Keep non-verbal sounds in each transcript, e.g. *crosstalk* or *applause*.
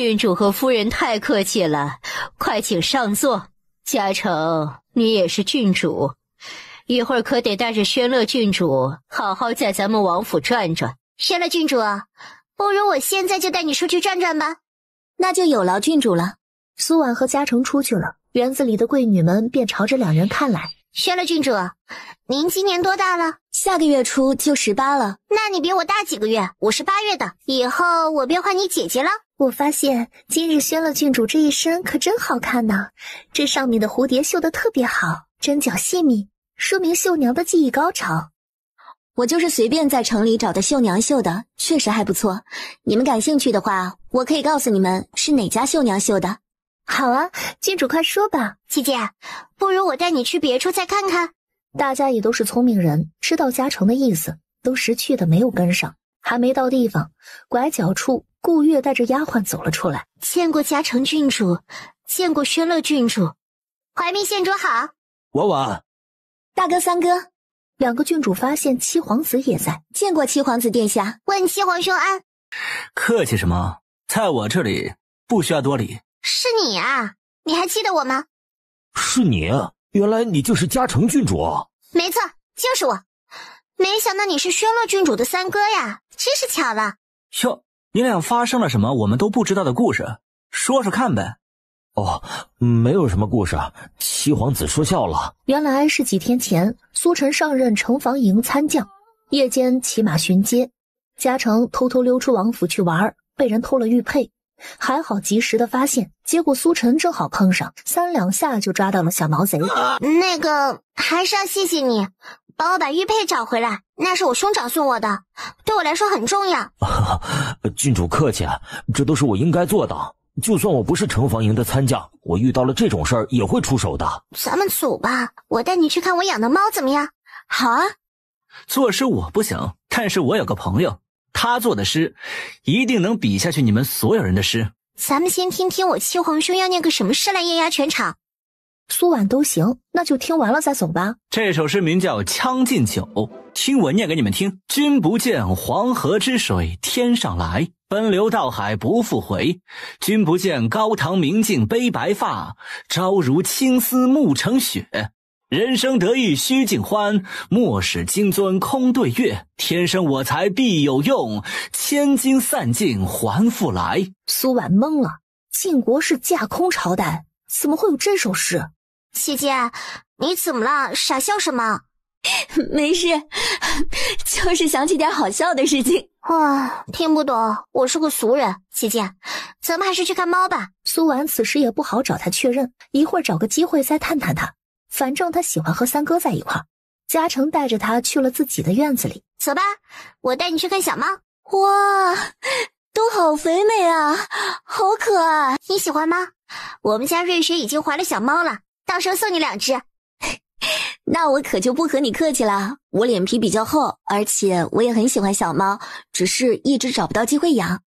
郡主和夫人太客气了，快请上座。嘉诚，你也是郡主，一会儿可得带着宣乐郡主好好在咱们王府转转。宣乐郡主，不如我现在就带你出去转转吧。那就有劳郡主了。苏婉和嘉诚出去了，园子里的贵女们便朝着两人看来。宣乐郡主，您今年多大了？下个月初就十八了。那你比我大几个月？我是八月的，以后我便唤你姐姐了。我发现今日宣乐郡主这一身可真好看呢，这上面的蝴蝶绣的特别好，针脚细密，说明绣娘的技艺高超。我就是随便在城里找的绣娘绣的，确实还不错。你们感兴趣的话，我可以告诉你们是哪家绣娘绣的。好啊，郡主快说吧。姐姐，不如我带你去别处再看看。大家也都是聪明人，知道嘉诚的意思，都识趣的没有跟上。还没到地方，拐角处，顾月带着丫鬟走了出来。见过嘉诚郡主，见过宣乐郡主，怀民县主好。婉婉，大哥三哥，两个郡主发现七皇子也在。见过七皇子殿下，问七皇兄安。客气什么，在我这里不需要多礼。是你啊？你还记得我吗？是你啊！原来你就是嘉诚郡主。没错，就是我。没想到你是宣乐郡主的三哥呀。真是巧了哟！你俩发生了什么我们都不知道的故事？说说看呗。哦，没有什么故事啊。七皇子说笑了。原来是几天前，苏晨上任城防营参将，夜间骑马巡街，嘉诚偷偷溜出王府去玩，被人偷了玉佩，还好及时的发现，结果苏晨正好碰上，三两下就抓到了小毛贼。那个还是要谢谢你。帮我把玉佩找回来，那是我兄长送我的，对我来说很重要。*laughs* 郡主客气啊，这都是我应该做的。就算我不是城防营的参将，我遇到了这种事儿也会出手的。咱们走吧，我带你去看我养的猫，怎么样？好啊。作诗我不行，但是我有个朋友，他作的诗一定能比下去你们所有人的诗。咱们先听听我七皇兄要念个什么诗来艳压全场。苏婉都行，那就听完了再走吧。这首诗名叫《将进酒》，听我念给你们听。君不见黄河之水天上来，奔流到海不复回。君不见高堂明镜悲白发，朝如青丝暮成雪。人生得意须尽欢，莫使金樽空对月。天生我材必有用，千金散尽还复来。苏婉懵了，晋国是架空朝代。怎么会有这首诗？姐姐，你怎么了？傻笑什么？*laughs* 没事，*laughs* 就是想起点好笑的事情。啊，听不懂，我是个俗人。姐姐，咱们还是去看猫吧。苏婉此时也不好找他确认，一会儿找个机会再探探他。反正他喜欢和三哥在一块儿。嘉诚带着他去了自己的院子里。走吧，我带你去看小猫。哇，都好肥美啊，好可爱！你喜欢吗？我们家瑞雪已经怀了小猫了，到时候送你两只。*laughs* 那我可就不和你客气了。我脸皮比较厚，而且我也很喜欢小猫，只是一直找不到机会养。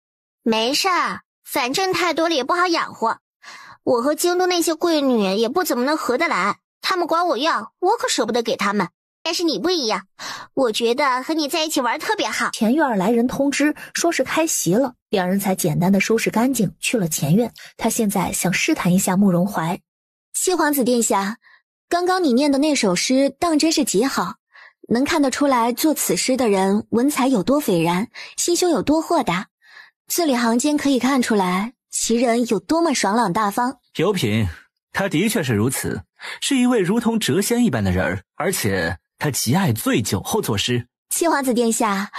没事儿，反正太多了也不好养活。我和京都那些贵女也不怎么能合得来，他们管我要，我可舍不得给他们。但是你不一样，我觉得和你在一起玩特别好。前院来人通知，说是开席了，两人才简单的收拾干净，去了前院。他现在想试探一下慕容怀。七皇子殿下，刚刚你念的那首诗，当真是极好，能看得出来做此诗的人文采有多斐然，心胸有多豁达，字里行间可以看出来其人有多么爽朗大方。有品，他的确是如此，是一位如同谪仙一般的人儿，而且。他极爱醉酒后作诗。谢皇子殿下，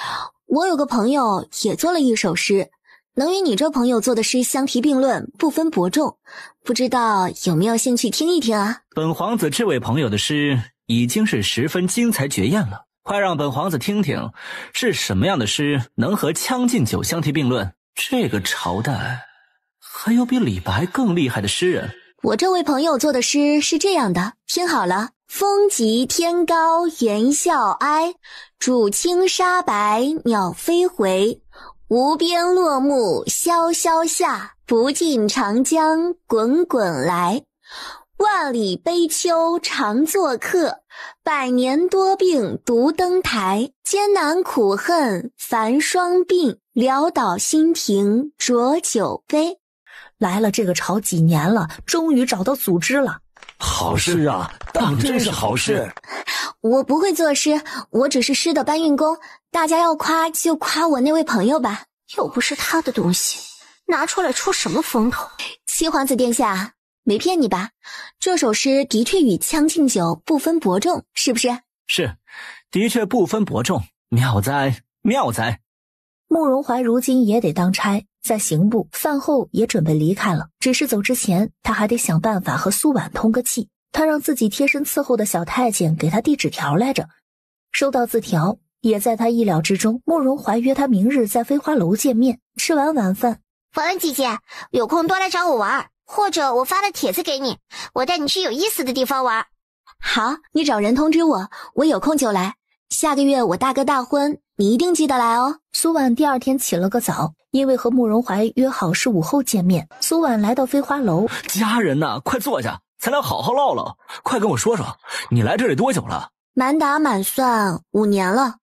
我有个朋友也做了一首诗，能与你这朋友做的诗相提并论，不分伯仲。不知道有没有兴趣听一听啊？本皇子这位朋友的诗已经是十分精彩绝艳了，快让本皇子听听是什么样的诗能和《将进酒》相提并论。这个朝代还有比李白更厉害的诗人？我这位朋友做的诗是这样的，听好了。风急天高猿啸哀，渚清沙白鸟飞回。无边落木萧萧下，不尽长江滚滚来。万里悲秋常作客，百年多病独登台。艰难苦恨繁霜鬓，潦倒新停浊酒杯。来了这个朝几年了，终于找到组织了。好诗啊，当真是好诗！我不会作诗，我只是诗的搬运工。大家要夸就夸我那位朋友吧，又不是他的东西，拿出来出什么风头？七皇子殿下，没骗你吧？这首诗的确与《将进酒》不分伯仲，是不是？是，的确不分伯仲，妙哉妙哉！慕容怀如今也得当差。在刑部饭后也准备离开了，只是走之前他还得想办法和苏婉通个气。他让自己贴身伺候的小太监给他递纸条来着。收到字条也在他意料之中。慕容怀约他明日在飞花楼见面。吃完晚饭，恩姐姐有空多来找我玩，或者我发了帖子给你，我带你去有意思的地方玩。好，你找人通知我，我有空就来。下个月我大哥大婚。你一定记得来哦。苏婉第二天起了个早，因为和慕容怀约好是午后见面。苏婉来到飞花楼，家人呐，快坐下，咱俩好好唠唠。快跟我说说，你来这里多久了？满打满算五年了。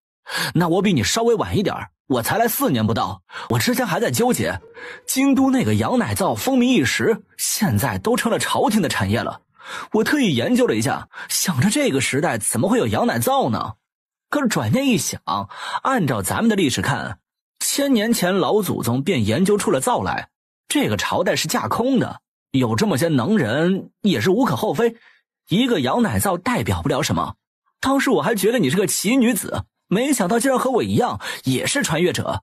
那我比你稍微晚一点儿，我才来四年不到。我之前还在纠结，京都那个羊奶皂风靡一时，现在都成了朝廷的产业了。我特意研究了一下，想着这个时代怎么会有羊奶皂呢？可是转念一想，按照咱们的历史看，千年前老祖宗便研究出了灶来。这个朝代是架空的，有这么些能人也是无可厚非。一个羊奶灶代表不了什么。当时我还觉得你是个奇女子，没想到竟然和我一样也是穿越者。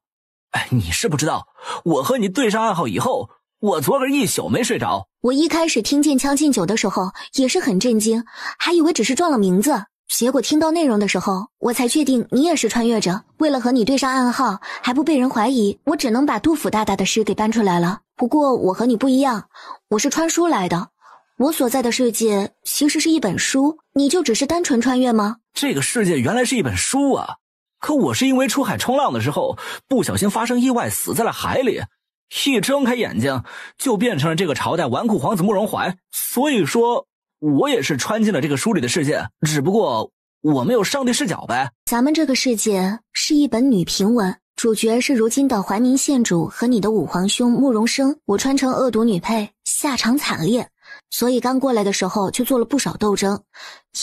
哎，你是不知道，我和你对上暗号以后，我昨个一宿没睡着。我一开始听见《将进酒》的时候也是很震惊，还以为只是撞了名字。结果听到内容的时候，我才确定你也是穿越者。为了和你对上暗号，还不被人怀疑，我只能把杜甫大大的诗给搬出来了。不过我和你不一样，我是穿书来的。我所在的世界其实是一本书，你就只是单纯穿越吗？这个世界原来是一本书啊！可我是因为出海冲浪的时候不小心发生意外，死在了海里，一睁开眼睛就变成了这个朝代纨绔皇子慕容怀。所以说。我也是穿进了这个书里的世界，只不过我没有上帝视角呗。咱们这个世界是一本女频文，主角是如今的怀民县主和你的五皇兄慕容生。我穿成恶毒女配，下场惨烈，所以刚过来的时候就做了不少斗争，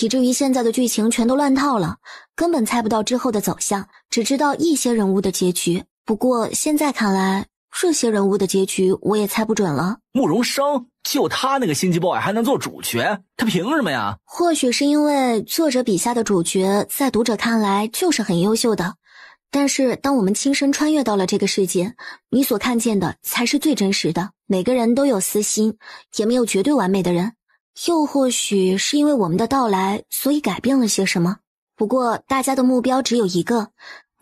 以至于现在的剧情全都乱套了，根本猜不到之后的走向，只知道一些人物的结局。不过现在看来。这些人物的结局我也猜不准了。慕容生就他那个心机 boy，还能做主角？他凭什么呀？或许是因为作者笔下的主角在读者看来就是很优秀的，但是当我们亲身穿越到了这个世界，你所看见的才是最真实的。每个人都有私心，也没有绝对完美的人。又或许是因为我们的到来，所以改变了些什么？不过大家的目标只有一个，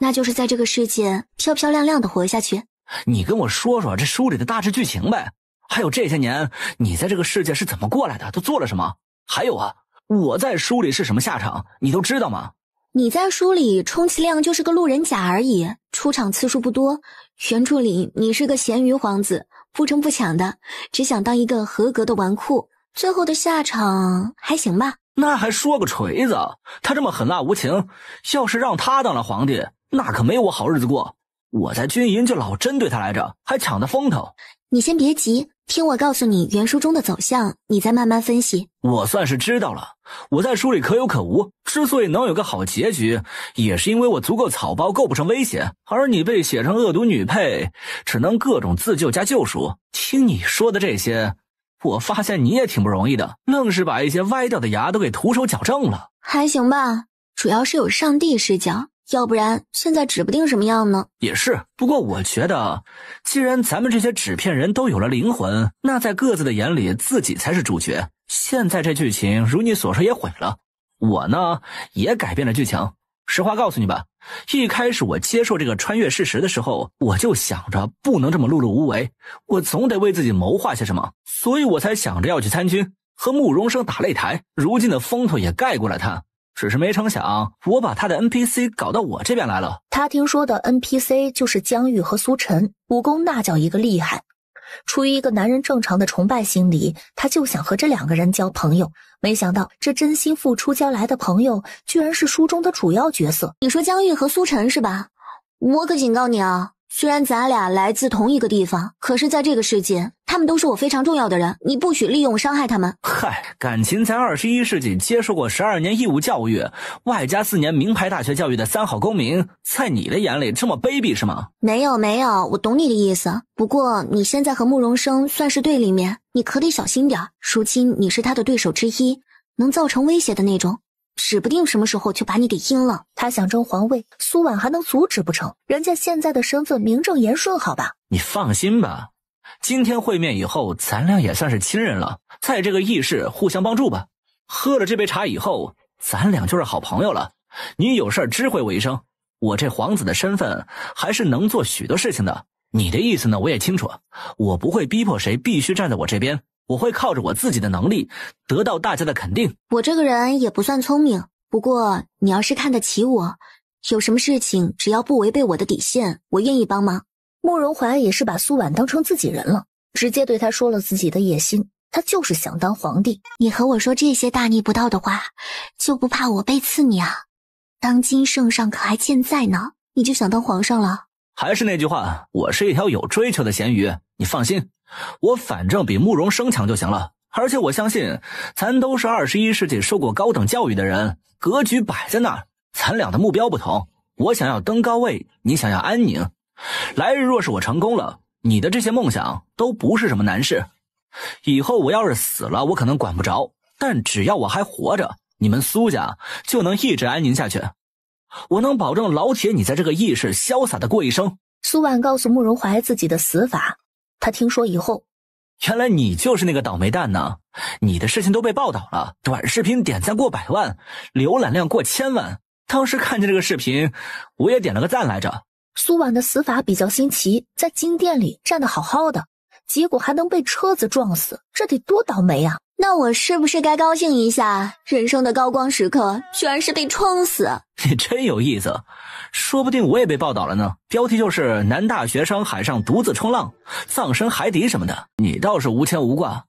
那就是在这个世界漂漂亮亮的活下去。你跟我说说这书里的大致剧情呗，还有这些年你在这个世界是怎么过来的，都做了什么？还有啊，我在书里是什么下场，你都知道吗？你在书里充其量就是个路人甲而已，出场次数不多。原著里你是个咸鱼皇子，不争不抢的，只想当一个合格的纨绔，最后的下场还行吧？那还说个锤子！他这么狠辣无情，要是让他当了皇帝，那可没有我好日子过。我在军营就老针对他来着，还抢他风头。你先别急，听我告诉你原书中的走向，你再慢慢分析。我算是知道了，我在书里可有可无，之所以能有个好结局，也是因为我足够草包，构不成威胁。而你被写成恶毒女配，只能各种自救加救赎。听你说的这些，我发现你也挺不容易的，愣是把一些歪掉的牙都给徒手矫正了。还行吧，主要是有上帝视角。要不然现在指不定什么样呢？也是，不过我觉得，既然咱们这些纸片人都有了灵魂，那在各自的眼里，自己才是主角。现在这剧情如你所说也毁了，我呢也改变了剧情。实话告诉你吧，一开始我接受这个穿越事实的时候，我就想着不能这么碌碌无为，我总得为自己谋划些什么，所以我才想着要去参军，和慕容生打擂台。如今的风头也盖过了他。只是没成想，我把他的 NPC 搞到我这边来了。他听说的 NPC 就是江玉和苏晨，武功那叫一个厉害。出于一个男人正常的崇拜心理，他就想和这两个人交朋友。没想到这真心付出交来的朋友，居然是书中的主要角色。你说江玉和苏晨是吧？我可警告你啊！虽然咱俩来自同一个地方，可是在这个世界，他们都是我非常重要的人。你不许利用伤害他们。嗨，感情才二十一世纪，接受过十二年义务教育，外加四年名牌大学教育的三好公民，在你的眼里这么卑鄙是吗？没有没有，我懂你的意思。不过你现在和慕容生算是对立面，你可得小心点。如今你是他的对手之一，能造成威胁的那种。指不定什么时候就把你给阴了。他想争皇位，苏婉还能阻止不成？人家现在的身份名正言顺，好吧？你放心吧，今天会面以后，咱俩也算是亲人了，在这个议世互相帮助吧。喝了这杯茶以后，咱俩就是好朋友了。你有事知会我一声，我这皇子的身份还是能做许多事情的。你的意思呢？我也清楚，我不会逼迫谁必须站在我这边。我会靠着我自己的能力得到大家的肯定。我这个人也不算聪明，不过你要是看得起我，有什么事情只要不违背我的底线，我愿意帮忙。慕容怀也是把苏婉当成自己人了，直接对他说了自己的野心，他就是想当皇帝。你和我说这些大逆不道的话，就不怕我背刺你啊？当今圣上可还健在呢，你就想当皇上了？还是那句话，我是一条有追求的咸鱼，你放心。我反正比慕容生强就行了，而且我相信咱都是二十一世纪受过高等教育的人，格局摆在那儿，咱俩的目标不同。我想要登高位，你想要安宁。来日若是我成功了，你的这些梦想都不是什么难事。以后我要是死了，我可能管不着，但只要我还活着，你们苏家就能一直安宁下去。我能保证老铁，你在这个异世潇洒的过一生。苏婉告诉慕容怀自己的死法。他听说以后，原来你就是那个倒霉蛋呢！你的事情都被报道了，短视频点赞过百万，浏览量过千万。当时看见这个视频，我也点了个赞来着。苏婉的死法比较新奇，在金店里站的好好的，结果还能被车子撞死，这得多倒霉啊！那我是不是该高兴一下？人生的高光时刻，居然是被冲死？你 *laughs* 真有意思，说不定我也被报道了呢，标题就是“男大学生海上独自冲浪，葬身海底”什么的。你倒是无牵无挂，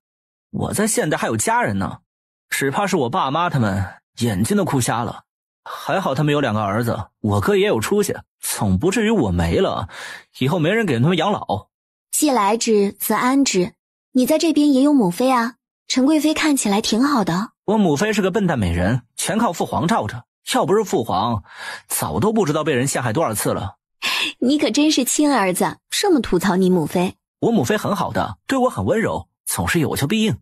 我在现代还有家人呢，只怕是我爸妈他们眼睛都哭瞎了。还好他们有两个儿子，我哥也有出息，总不至于我没了，以后没人给他们养老。既来之，则安之。你在这边也有母妃啊。陈贵妃看起来挺好的。我母妃是个笨蛋美人，全靠父皇罩着。要不是父皇，早都不知道被人陷害多少次了。你可真是亲儿子，这么吐槽你母妃。我母妃很好的，对我很温柔，总是有求必应。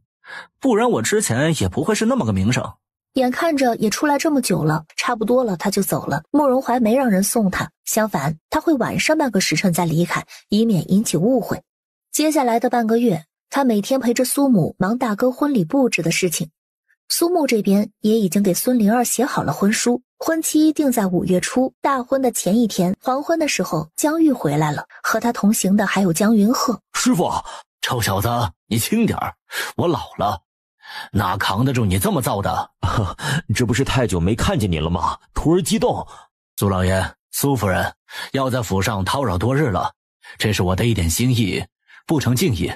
不然我之前也不会是那么个名声。眼看着也出来这么久了，差不多了，他就走了。慕容怀没让人送他，相反，他会晚上半个时辰再离开，以免引起误会。接下来的半个月。他每天陪着苏母忙大哥婚礼布置的事情，苏木这边也已经给孙灵儿写好了婚书，婚期定在五月初，大婚的前一天。黄昏的时候，江玉回来了，和他同行的还有江云鹤。师傅，臭小子，你轻点儿，我老了，哪扛得住你这么造的？*laughs* 这不是太久没看见你了吗？徒儿激动。苏老爷、苏夫人要在府上叨扰多日了，这是我的一点心意，不成敬意。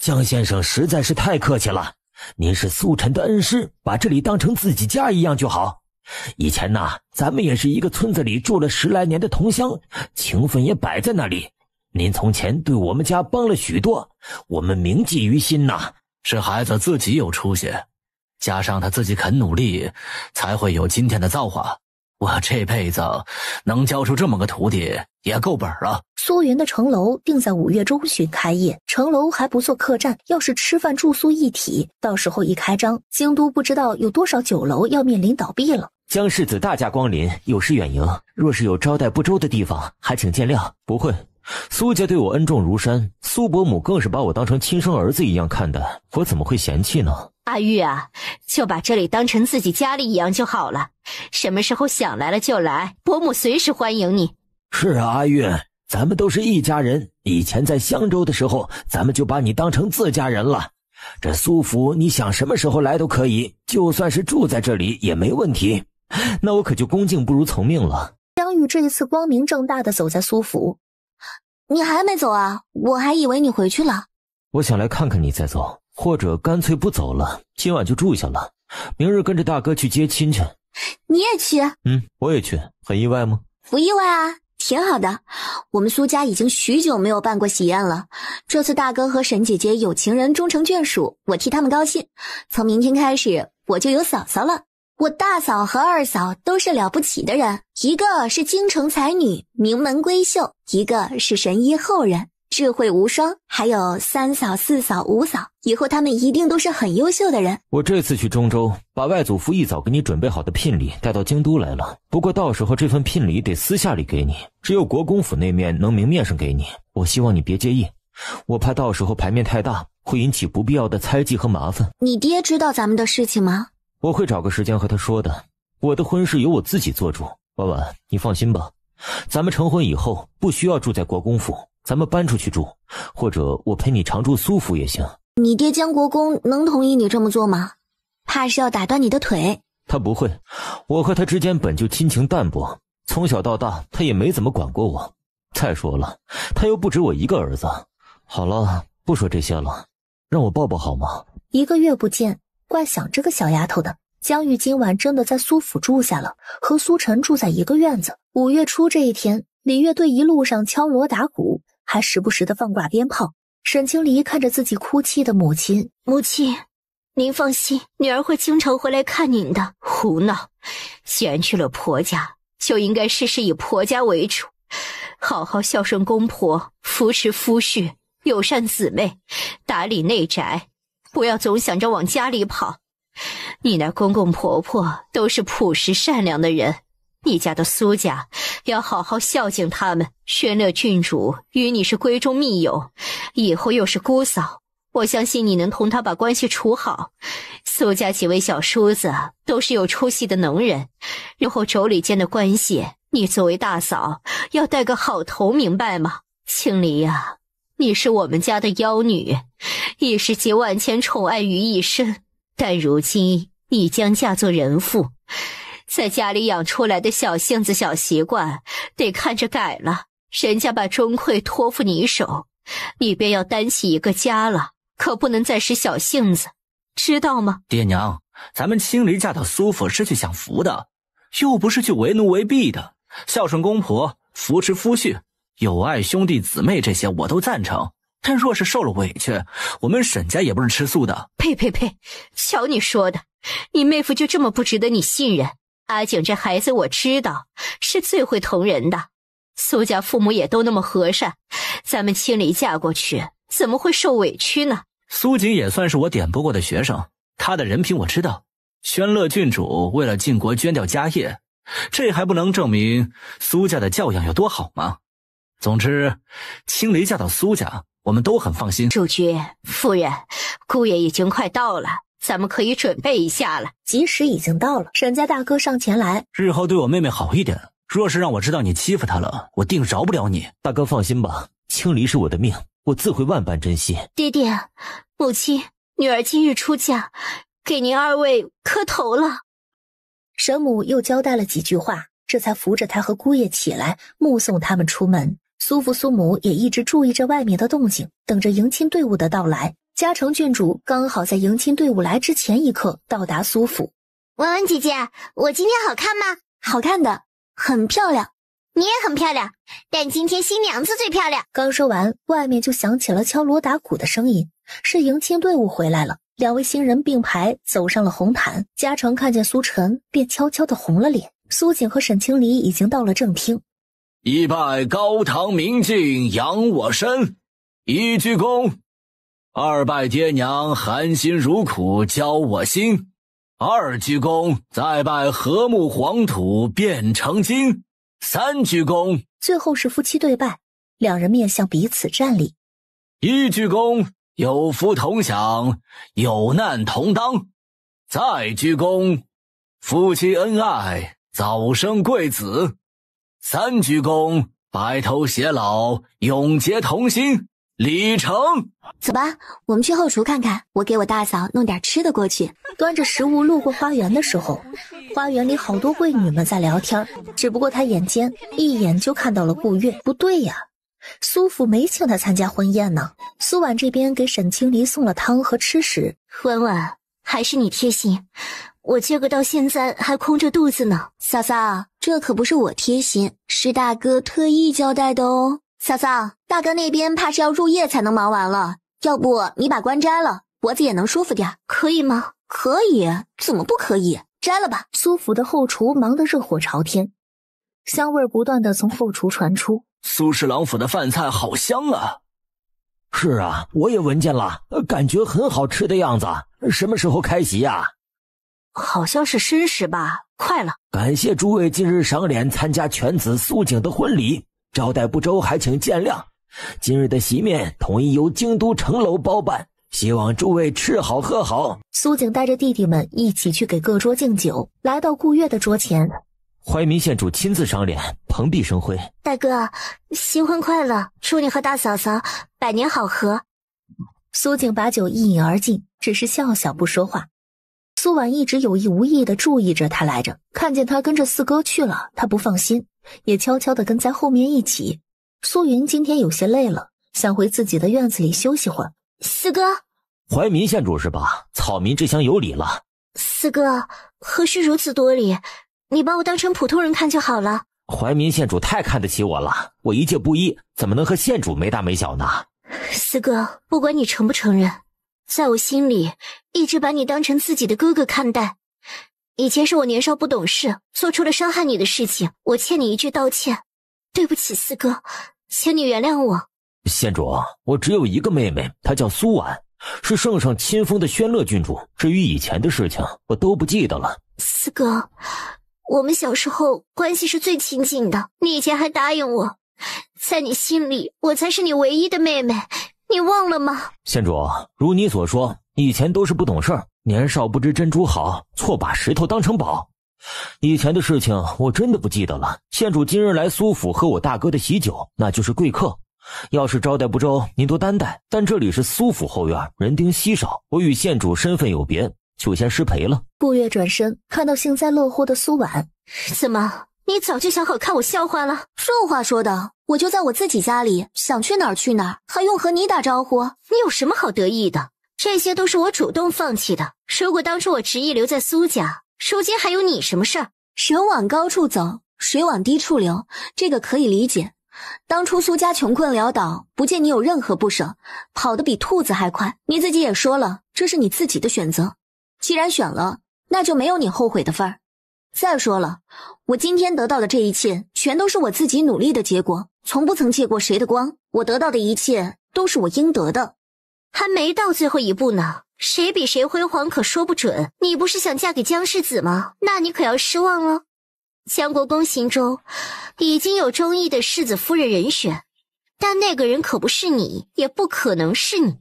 江先生实在是太客气了，您是苏晨的恩师，把这里当成自己家一样就好。以前呢，咱们也是一个村子里住了十来年的同乡，情分也摆在那里。您从前对我们家帮了许多，我们铭记于心呐。是孩子自己有出息，加上他自己肯努力，才会有今天的造化。我这辈子能教出这么个徒弟。也够本了。苏云的城楼定在五月中旬开业，城楼还不做客栈。要是吃饭住宿一体，到时候一开张，京都不知道有多少酒楼要面临倒闭了。江世子大驾光临，有失远迎。若是有招待不周的地方，还请见谅。不会，苏家对我恩重如山，苏伯母更是把我当成亲生儿子一样看待，我怎么会嫌弃呢？阿玉啊，就把这里当成自己家里一样就好了。什么时候想来了就来，伯母随时欢迎你。是啊，阿玉，咱们都是一家人。以前在香州的时候，咱们就把你当成自家人了。这苏府，你想什么时候来都可以，就算是住在这里也没问题。那我可就恭敬不如从命了。江玉这一次光明正大的走在苏府，你还没走啊？我还以为你回去了。我想来看看你再走，或者干脆不走了，今晚就住下了，明日跟着大哥去接亲去。你也去？嗯，我也去。很意外吗？不意外啊。挺好的，我们苏家已经许久没有办过喜宴了。这次大哥和沈姐姐有情人终成眷属，我替他们高兴。从明天开始，我就有嫂嫂了。我大嫂和二嫂都是了不起的人，一个是京城才女，名门闺秀；一个是神医后人。智慧无双，还有三嫂、四嫂、五嫂，以后他们一定都是很优秀的人。我这次去中州，把外祖父一早给你准备好的聘礼带到京都来了。不过到时候这份聘礼得私下里给你，只有国公府那面能明面上给你。我希望你别介意，我怕到时候牌面太大，会引起不必要的猜忌和麻烦。你爹知道咱们的事情吗？我会找个时间和他说的。我的婚事由我自己做主。婉婉，你放心吧，咱们成婚以后不需要住在国公府。咱们搬出去住，或者我陪你常住苏府也行。你爹江国公能同意你这么做吗？怕是要打断你的腿。他不会，我和他之间本就亲情淡薄，从小到大他也没怎么管过我。再说了，他又不止我一个儿子。好了，不说这些了，让我抱抱好吗？一个月不见，怪想这个小丫头的。江玉今晚真的在苏府住下了，和苏晨住在一个院子。五月初这一天，李乐队一路上敲锣打鼓。还时不时的放挂鞭炮。沈清离看着自己哭泣的母亲，母亲，您放心，女儿会经常回来看您的。胡闹，既然去了婆家，就应该事事以婆家为主，好好孝顺公婆，扶持夫婿，友善姊妹，打理内宅，不要总想着往家里跑。你那公公婆婆都是朴实善良的人。你家的苏家要好好孝敬他们。宣乐郡主与你是闺中密友，以后又是姑嫂，我相信你能同她把关系处好。苏家几位小叔子都是有出息的能人，日后妯娌间的关系，你作为大嫂要带个好头，明白吗？青离呀，你是我们家的妖女，一时集万千宠爱于一身，但如今你将嫁做人妇。在家里养出来的小性子、小习惯，得看着改了。人家把钟馗托付你手，你便要担起一个家了，可不能再使小性子，知道吗？爹娘，咱们青离嫁到苏府是去享福的，又不是去为奴为婢的。孝顺公婆，扶持夫婿，友爱兄弟姊妹，这些我都赞成。但若是受了委屈，我们沈家也不是吃素的。呸呸呸！瞧你说的，你妹夫就这么不值得你信任？阿景这孩子我知道，是最会疼人的。苏家父母也都那么和善，咱们青离嫁过去怎么会受委屈呢？苏锦也算是我点拨过的学生，他的人品我知道。宣乐郡主为了晋国捐掉家业，这还不能证明苏家的教养有多好吗？总之，青离嫁到苏家，我们都很放心。主君、夫人、姑爷已经快到了。咱们可以准备一下了，吉时已经到了。沈家大哥上前来，日后对我妹妹好一点。若是让我知道你欺负她了，我定饶不了你。大哥放心吧，青离是我的命，我自会万般珍惜。爹爹，母亲，女儿今日出嫁，给您二位磕头了。沈母又交代了几句话，这才扶着他和姑爷起来，目送他们出门。苏父苏母也一直注意着外面的动静，等着迎亲队伍的到来。嘉诚郡主刚好在迎亲队伍来之前一刻到达苏府。文文姐姐，我今天好看吗？好看的，很漂亮。你也很漂亮，但今天新娘子最漂亮。刚说完，外面就响起了敲锣打鼓的声音，是迎亲队伍回来了。两位新人并排走上了红毯。嘉诚看见苏晨，便悄悄的红了脸。苏锦和沈清离已经到了正厅。一拜高堂明镜，扬我身；一鞠躬。二拜爹娘，含辛茹苦教我心；二鞠躬，再拜禾木黄土变成金；三鞠躬，最后是夫妻对拜，两人面向彼此站立；一鞠躬，有福同享，有难同当；再鞠躬，夫妻恩爱，早生贵子；三鞠躬，白头偕老，永结同心。李成，走吧，我们去后厨看看。我给我大嫂弄点吃的过去。端着食物路过花园的时候，花园里好多贵女们在聊天。只不过他眼尖，一眼就看到了顾月。不对呀，苏府没请他参加婚宴呢。苏婉这边给沈清离送了汤和吃食。婉婉，还是你贴心，我这个到现在还空着肚子呢。嫂嫂，这可不是我贴心，是大哥特意交代的哦。嫂嫂，大哥那边怕是要入夜才能忙完了，要不你把关摘了，脖子也能舒服点，可以吗？可以，怎么不可以？摘了吧。苏府的后厨忙得热火朝天，香味儿不断的从后厨传出。苏侍郎府的饭菜好香啊！是啊，我也闻见了，感觉很好吃的样子。什么时候开席呀？好像是申时吧，快了。感谢诸位今日赏脸参加犬子苏景的婚礼。招待不周，还请见谅。今日的席面统一由京都城楼包办，希望诸位吃好喝好。苏景带着弟弟们一起去给各桌敬酒，来到顾月的桌前。怀民县主亲自赏脸，蓬荜生辉。大哥，新婚快乐，祝你和大嫂嫂百年好合。苏景把酒一饮而尽，只是笑笑不说话。苏婉一直有意无意的注意着他来着，看见他跟着四哥去了，他不放心，也悄悄的跟在后面一起。苏云今天有些累了，想回自己的院子里休息会。四哥，怀民县主是吧？草民这厢有礼了。四哥，何须如此多礼？你把我当成普通人看就好了。怀民县主太看得起我了，我一介布衣，怎么能和县主没大没小呢？四哥，不管你承不承认。在我心里，一直把你当成自己的哥哥看待。以前是我年少不懂事，做出了伤害你的事情，我欠你一句道歉，对不起四哥，请你原谅我。县主，我只有一个妹妹，她叫苏婉，是圣上亲封的宣乐郡主。至于以前的事情，我都不记得了。四哥，我们小时候关系是最亲近的，你以前还答应我，在你心里，我才是你唯一的妹妹。你忘了吗？县主，如你所说，以前都是不懂事儿，年少不知珍珠好，错把石头当成宝。以前的事情我真的不记得了。县主今日来苏府喝我大哥的喜酒，那就是贵客，要是招待不周，您多担待。但这里是苏府后院，人丁稀少，我与县主身份有别，就先失陪了。顾月转身，看到幸灾乐祸的苏婉，怎么？你早就想好看我笑话了。这话说的，我就在我自己家里，想去哪儿去哪儿，还用和你打招呼？你有什么好得意的？这些都是我主动放弃的。如果当初我执意留在苏家，如今还有你什么事儿？人往高处走，水往低处流，这个可以理解。当初苏家穷困潦倒，不见你有任何不舍，跑得比兔子还快。你自己也说了，这是你自己的选择。既然选了，那就没有你后悔的份儿。再说了，我今天得到的这一切，全都是我自己努力的结果，从不曾借过谁的光。我得到的一切都是我应得的，还没到最后一步呢，谁比谁辉煌可说不准。你不是想嫁给江世子吗？那你可要失望了。江国公心中已经有中意的世子夫人人选，但那个人可不是你，也不可能是你。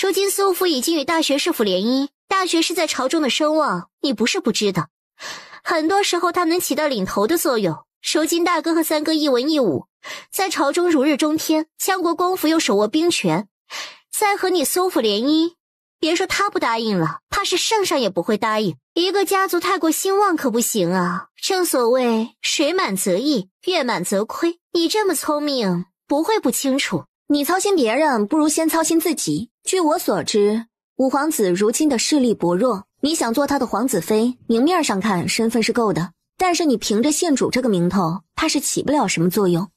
如今苏府已经与大学士府联姻，大学士在朝中的声望，你不是不知道。很多时候，他能起到领头的作用。如今大哥和三哥一文一武，在朝中如日中天，相国公府又手握兵权，再和你苏府联姻，别说他不答应了，怕是圣上也不会答应。一个家族太过兴旺可不行啊！正所谓水满则溢，月满则亏。你这么聪明，不会不清楚。你操心别人，不如先操心自己。据我所知，五皇子如今的势力薄弱。你想做他的皇子妃，明面上看身份是够的，但是你凭着县主这个名头，怕是起不了什么作用。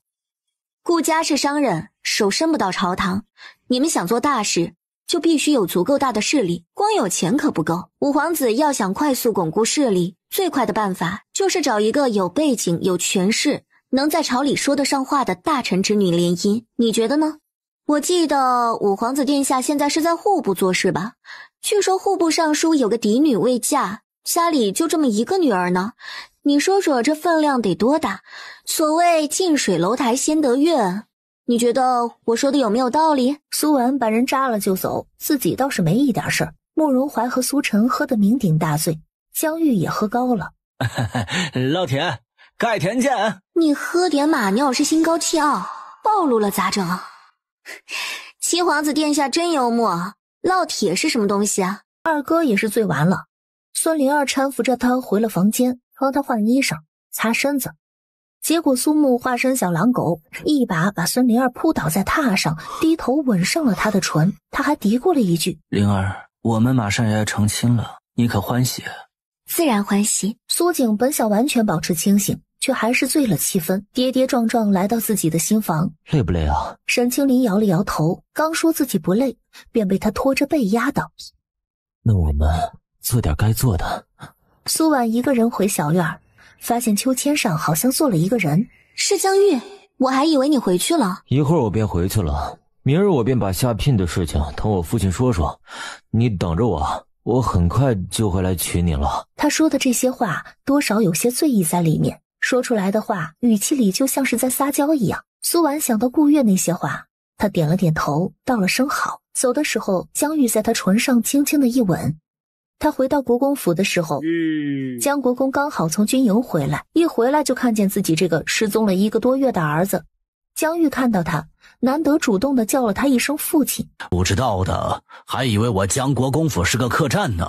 顾家是商人，手伸不到朝堂。你们想做大事，就必须有足够大的势力，光有钱可不够。五皇子要想快速巩固势力，最快的办法就是找一个有背景、有权势，能在朝里说得上话的大臣之女联姻。你觉得呢？我记得五皇子殿下现在是在户部做事吧？据说户部尚书有个嫡女未嫁，家里就这么一个女儿呢。你说说这分量得多大？所谓近水楼台先得月，你觉得我说的有没有道理？苏文把人扎了就走，自己倒是没一点事儿。慕容怀和苏晨喝得酩酊大醉，江玉也喝高了。*laughs* 老田，盖田见。你喝点马尿是心高气傲，暴露了咋整？七 *laughs* 皇子殿下真幽默。烙铁是什么东西啊？二哥也是醉完了。孙灵儿搀扶着他回了房间，帮他换衣裳、擦身子。结果苏木化身小狼狗，一把把孙灵儿扑倒在榻上，低头吻上了他的唇。他还嘀咕了一句：“灵儿，我们马上也要成亲了，你可欢喜？”自然欢喜。苏景本想完全保持清醒。却还是醉了七分，跌跌撞撞来到自己的新房。累不累啊？沈清林摇了摇头，刚说自己不累，便被他拖着被压倒。那我们做点该做的。苏婉一个人回小院发现秋千上好像坐了一个人，是江玉。我还以为你回去了。一会儿我便回去了。明日我便把下聘的事情同我父亲说说。你等着我，我很快就会来娶你了。他说的这些话，多少有些醉意在里面。说出来的话，语气里就像是在撒娇一样。苏婉想到顾月那些话，她点了点头，道了声好。走的时候，江玉在她唇上轻轻的一吻。他回到国公府的时候，江国公刚好从军营回来，一回来就看见自己这个失踪了一个多月的儿子。江玉看到他，难得主动的叫了他一声父亲。不知道的还以为我江国公府是个客栈呢，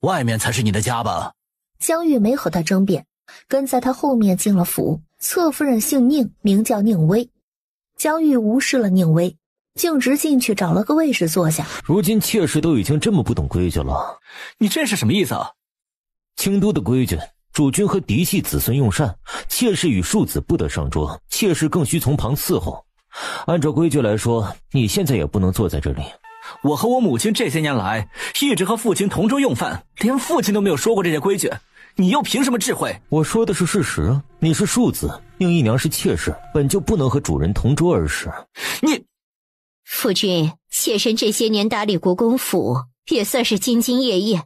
外面才是你的家吧。江玉没和他争辩。跟在他后面进了府，侧夫人姓宁，名叫宁薇。江玉无视了宁薇，径直进去找了个位置坐下。如今妾室都已经这么不懂规矩了，你这是什么意思啊？京都的规矩，主君和嫡系子孙用膳，妾室与庶子不得上桌，妾室更需从旁伺候。按照规矩来说，你现在也不能坐在这里。我和我母亲这些年来一直和父亲同桌用饭，连父亲都没有说过这些规矩。你又凭什么智慧？我说的是事实啊！你是庶子，宁姨娘是妾室，本就不能和主人同桌而食。你，夫君，妾身这些年打理国公府，也算是兢兢业业，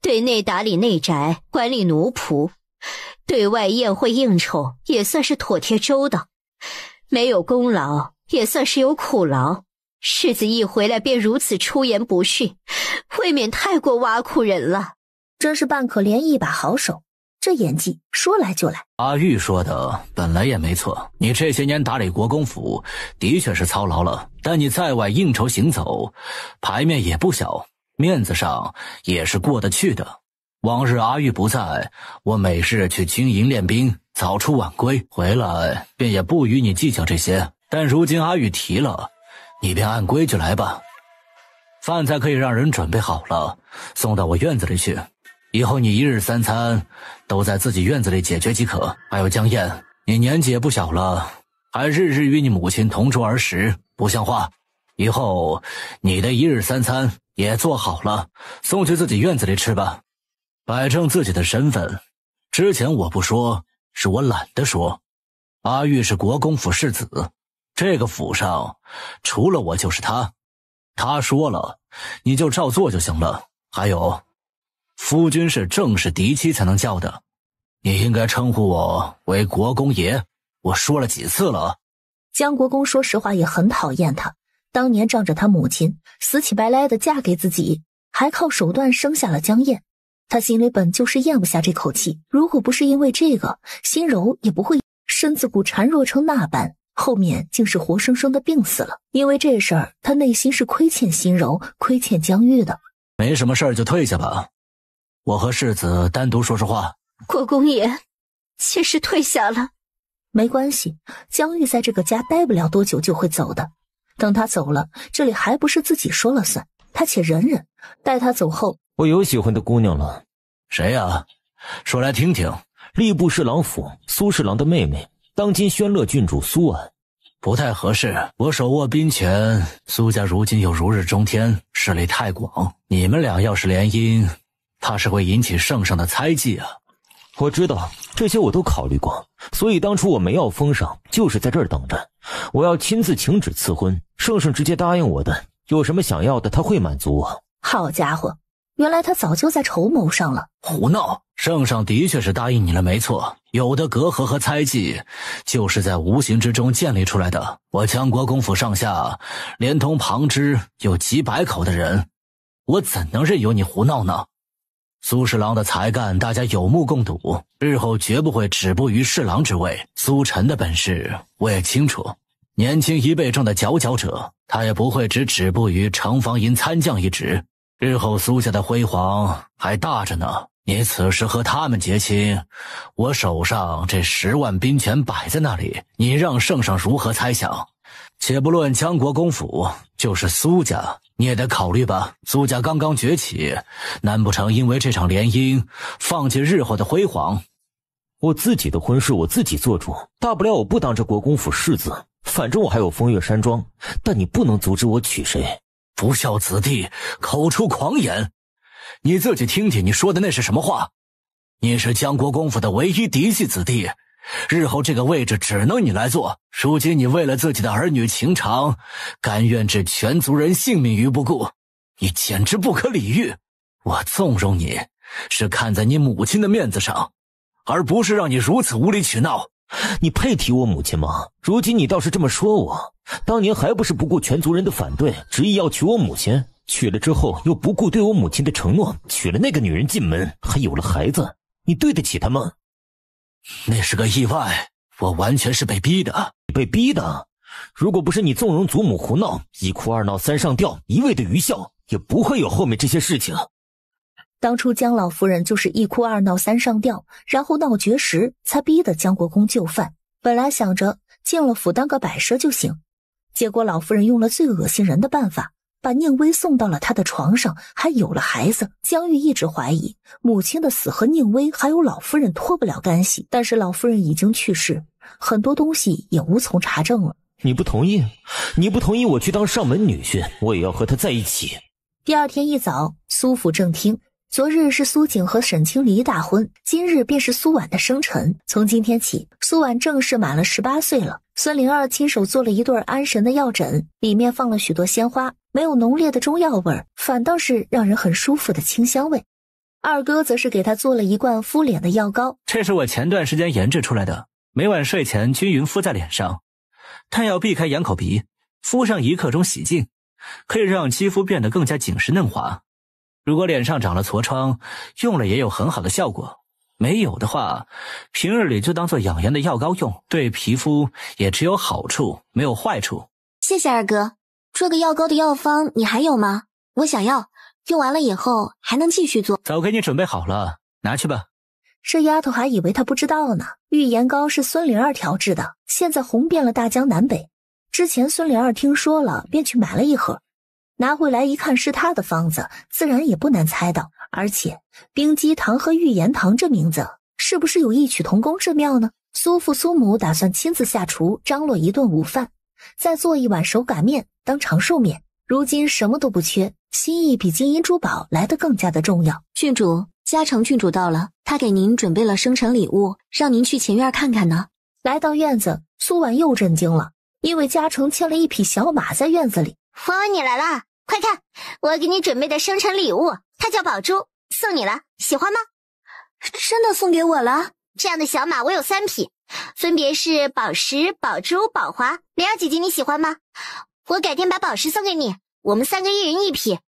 对内打理内宅，管理奴仆；对外宴会应酬，也算是妥帖周到。没有功劳，也算是有苦劳。世子一回来便如此出言不逊，未免太过挖苦人了。真是扮可怜一把好手，这演技说来就来。阿玉说的本来也没错，你这些年打理国公府，的确是操劳了。但你在外应酬行走，牌面也不小，面子上也是过得去的。往日阿玉不在，我每日去军营练兵，早出晚归，回来便也不与你计较这些。但如今阿玉提了，你便按规矩来吧。饭菜可以让人准备好了，送到我院子里去。以后你一日三餐都在自己院子里解决即可。还有江燕，你年纪也不小了，还日日与你母亲同桌而食，不像话。以后你的一日三餐也做好了，送去自己院子里吃吧。摆正自己的身份，之前我不说，是我懒得说。阿玉是国公府世子，这个府上除了我就是他。他说了，你就照做就行了。还有。夫君是正式嫡妻才能叫的，你应该称呼我为国公爷。我说了几次了？江国公说实话也很讨厌他，当年仗着他母亲死乞白赖的嫁给自己，还靠手段生下了江燕。他心里本就是咽不下这口气。如果不是因为这个，心柔也不会身子骨孱弱成那般，后面竟是活生生的病死了。因为这事儿，他内心是亏欠心柔，亏欠江玉的。没什么事儿就退下吧。我和世子单独说说话。国公爷，妾是退下了。没关系，江玉在这个家待不了多久就会走的。等他走了，这里还不是自己说了算。他且忍忍，待他走后，我有喜欢的姑娘了。谁呀？说来听听。吏部侍郎府苏侍郎的妹妹，当今宣乐郡主苏婉。不太合适。我手握兵权，苏家如今又如日中天，势力太广。你们俩要是联姻，怕是会引起圣上的猜忌啊！我知道这些，我都考虑过，所以当初我没要封赏，就是在这儿等着。我要亲自请旨赐婚，圣上直接答应我的，有什么想要的他会满足我。好家伙，原来他早就在筹谋上了！胡闹！圣上的确是答应你了，没错。有的隔阂和猜忌，就是在无形之中建立出来的。我江国公府上下，连同旁支有几百口的人，我怎能任由你胡闹呢？苏侍郎的才干，大家有目共睹，日后绝不会止步于侍郎之位。苏晨的本事我也清楚，年轻一辈中的佼佼者，他也不会只止步于城防营参将一职。日后苏家的辉煌还大着呢。你此时和他们结亲，我手上这十万兵权摆在那里，你让圣上如何猜想？且不论江国公府，就是苏家。你也得考虑吧。苏家刚刚崛起，难不成因为这场联姻，放弃日后的辉煌？我自己的婚事我自己做主，大不了我不当这国公府世子，反正我还有风月山庄。但你不能阻止我娶谁。不孝子弟，口出狂言，你自己听听你说的那是什么话？你是江国公府的唯一嫡系子弟。日后这个位置只能你来做。如今你为了自己的儿女情长，甘愿置全族人性命于不顾，你简直不可理喻。我纵容你是看在你母亲的面子上，而不是让你如此无理取闹。你配提我母亲吗？如今你倒是这么说。我当年还不是不顾全族人的反对，执意要娶我母亲？娶了之后又不顾对我母亲的承诺，娶了那个女人进门，还有了孩子，你对得起她吗？那是个意外，我完全是被逼的。被逼的，如果不是你纵容祖母胡闹，一哭二闹三上吊，一味的愚孝，也不会有后面这些事情。当初江老夫人就是一哭二闹三上吊，然后闹绝食，才逼得江国公就范。本来想着进了府当个摆设就行，结果老夫人用了最恶心人的办法。把宁威送到了他的床上，还有了孩子。江玉一直怀疑母亲的死和宁威还有老夫人脱不了干系，但是老夫人已经去世，很多东西也无从查证了。你不同意，你不同意，我去当上门女婿，我也要和他在一起。第二天一早，苏府正厅。昨日是苏景和沈清离大婚，今日便是苏婉的生辰。从今天起，苏婉正式满了十八岁了。孙灵儿亲手做了一对安神的药枕，里面放了许多鲜花，没有浓烈的中药味儿，反倒是让人很舒服的清香味。二哥则是给她做了一罐敷脸的药膏，这是我前段时间研制出来的，每晚睡前均匀敷在脸上，但要避开眼口鼻，敷上一刻钟洗净，可以让肌肤变得更加紧实嫩滑。如果脸上长了痤疮，用了也有很好的效果。没有的话，平日里就当做养颜的药膏用，对皮肤也只有好处，没有坏处。谢谢二哥，这个药膏的药方你还有吗？我想要，用完了以后还能继续做。早给你准备好了，拿去吧。这丫头还以为她不知道呢。玉颜膏是孙灵儿调制的，现在红遍了大江南北。之前孙灵儿听说了，便去买了一盒。拿回来一看是他的方子，自然也不难猜到。而且冰肌堂和玉颜堂这名字，是不是有异曲同工之妙呢？苏父苏母打算亲自下厨，张罗一顿午饭，再做一碗手擀面当长寿面。如今什么都不缺，心意比金银珠宝来得更加的重要。郡主，嘉诚郡主到了，他给您准备了生辰礼物，让您去前院看看呢。来到院子，苏婉又震惊了，因为嘉诚牵了一匹小马在院子里。婉婉，你来了。快看，我给你准备的生辰礼物，它叫宝珠，送你了，喜欢吗？真的送给我了？这样的小马我有三匹，分别是宝石、宝珠、宝华。灵儿姐姐，你喜欢吗？我改天把宝石送给你，我们三个一人一匹，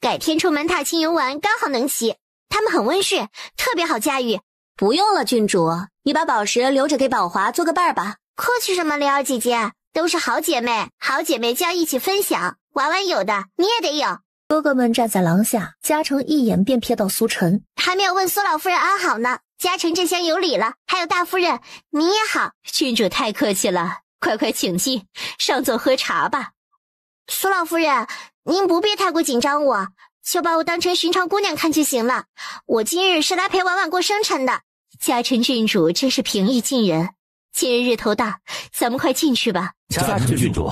改天出门踏青游玩刚好能骑。它们很温顺，特别好驾驭。不用了，郡主，你把宝石留着给宝华做个伴儿吧。客气什么，灵儿姐姐，都是好姐妹，好姐妹就要一起分享。婉婉有的，你也得有。哥哥们站在廊下，嘉诚一眼便瞥到苏晨，还没有问苏老夫人安好呢。嘉诚这厢有礼了。还有大夫人，您也好。郡主太客气了，快快请进，上座喝茶吧。苏老夫人，您不必太过紧张，我就把我当成寻常姑娘看就行了。我今日是来陪婉婉过生辰的。嘉诚郡主真是平易近人。今日日头大，咱们快进去吧。嘉诚郡主。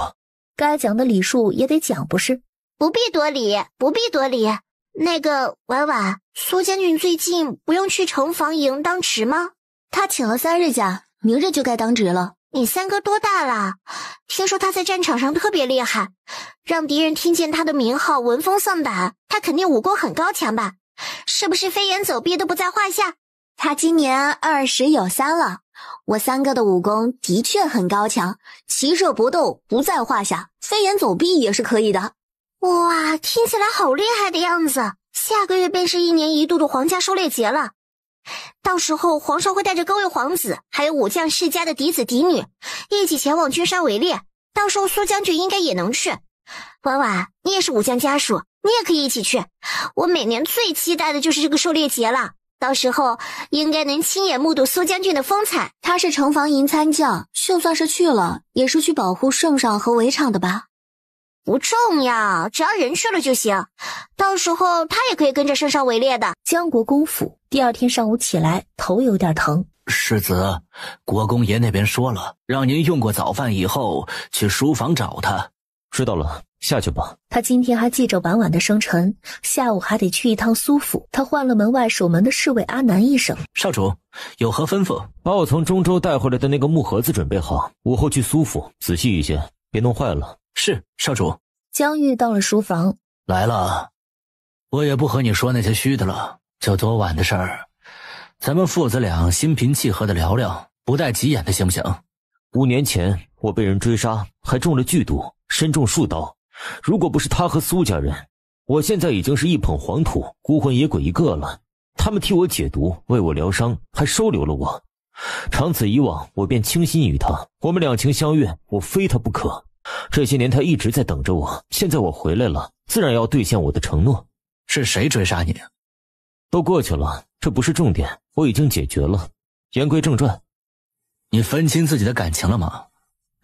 该讲的礼数也得讲，不是？不必多礼，不必多礼。那个婉婉，苏将军最近不用去城防营当值吗？他请了三日假，明日就该当值了。你三哥多大了？听说他在战场上特别厉害，让敌人听见他的名号闻风丧胆，他肯定武功很高强吧？是不是飞檐走壁都不在话下？他今年二十有三了。我三哥的武功的确很高强，骑射搏斗不在话下，飞檐走壁也是可以的。哇，听起来好厉害的样子！下个月便是一年一度的皇家狩猎节了，到时候皇上会带着各位皇子，还有武将世家的嫡子嫡女，一起前往君山围猎。到时候苏将军应该也能去。婉婉，你也是武将家属，你也可以一起去。我每年最期待的就是这个狩猎节了。到时候应该能亲眼目睹苏将军的风采。他是城防营参将，就算是去了，也是去保护圣上和围场的吧？不重要，只要人去了就行。到时候他也可以跟着圣上围猎的。江国公府，第二天上午起来，头有点疼。世子，国公爷那边说了，让您用过早饭以后去书房找他。知道了。下去吧。他今天还记着晚晚的生辰，下午还得去一趟苏府。他换了门外守门的侍卫阿南一声：“少主，有何吩咐？”把我从中州带回来的那个木盒子准备好，午后去苏府，仔细一些，别弄坏了。是，少主。江玉到了书房，来了，我也不和你说那些虚的了，就昨晚的事儿，咱们父子俩心平气和的聊聊，不带急眼的行不行？五年前我被人追杀，还中了剧毒，身中数刀。如果不是他和苏家人，我现在已经是一捧黄土、孤魂野鬼一个了。他们替我解毒，为我疗伤，还收留了我。长此以往，我便倾心于他，我们两情相悦，我非他不可。这些年他一直在等着我，现在我回来了，自然要兑现我的承诺。是谁追杀你都过去了，这不是重点，我已经解决了。言归正传，你分清自己的感情了吗？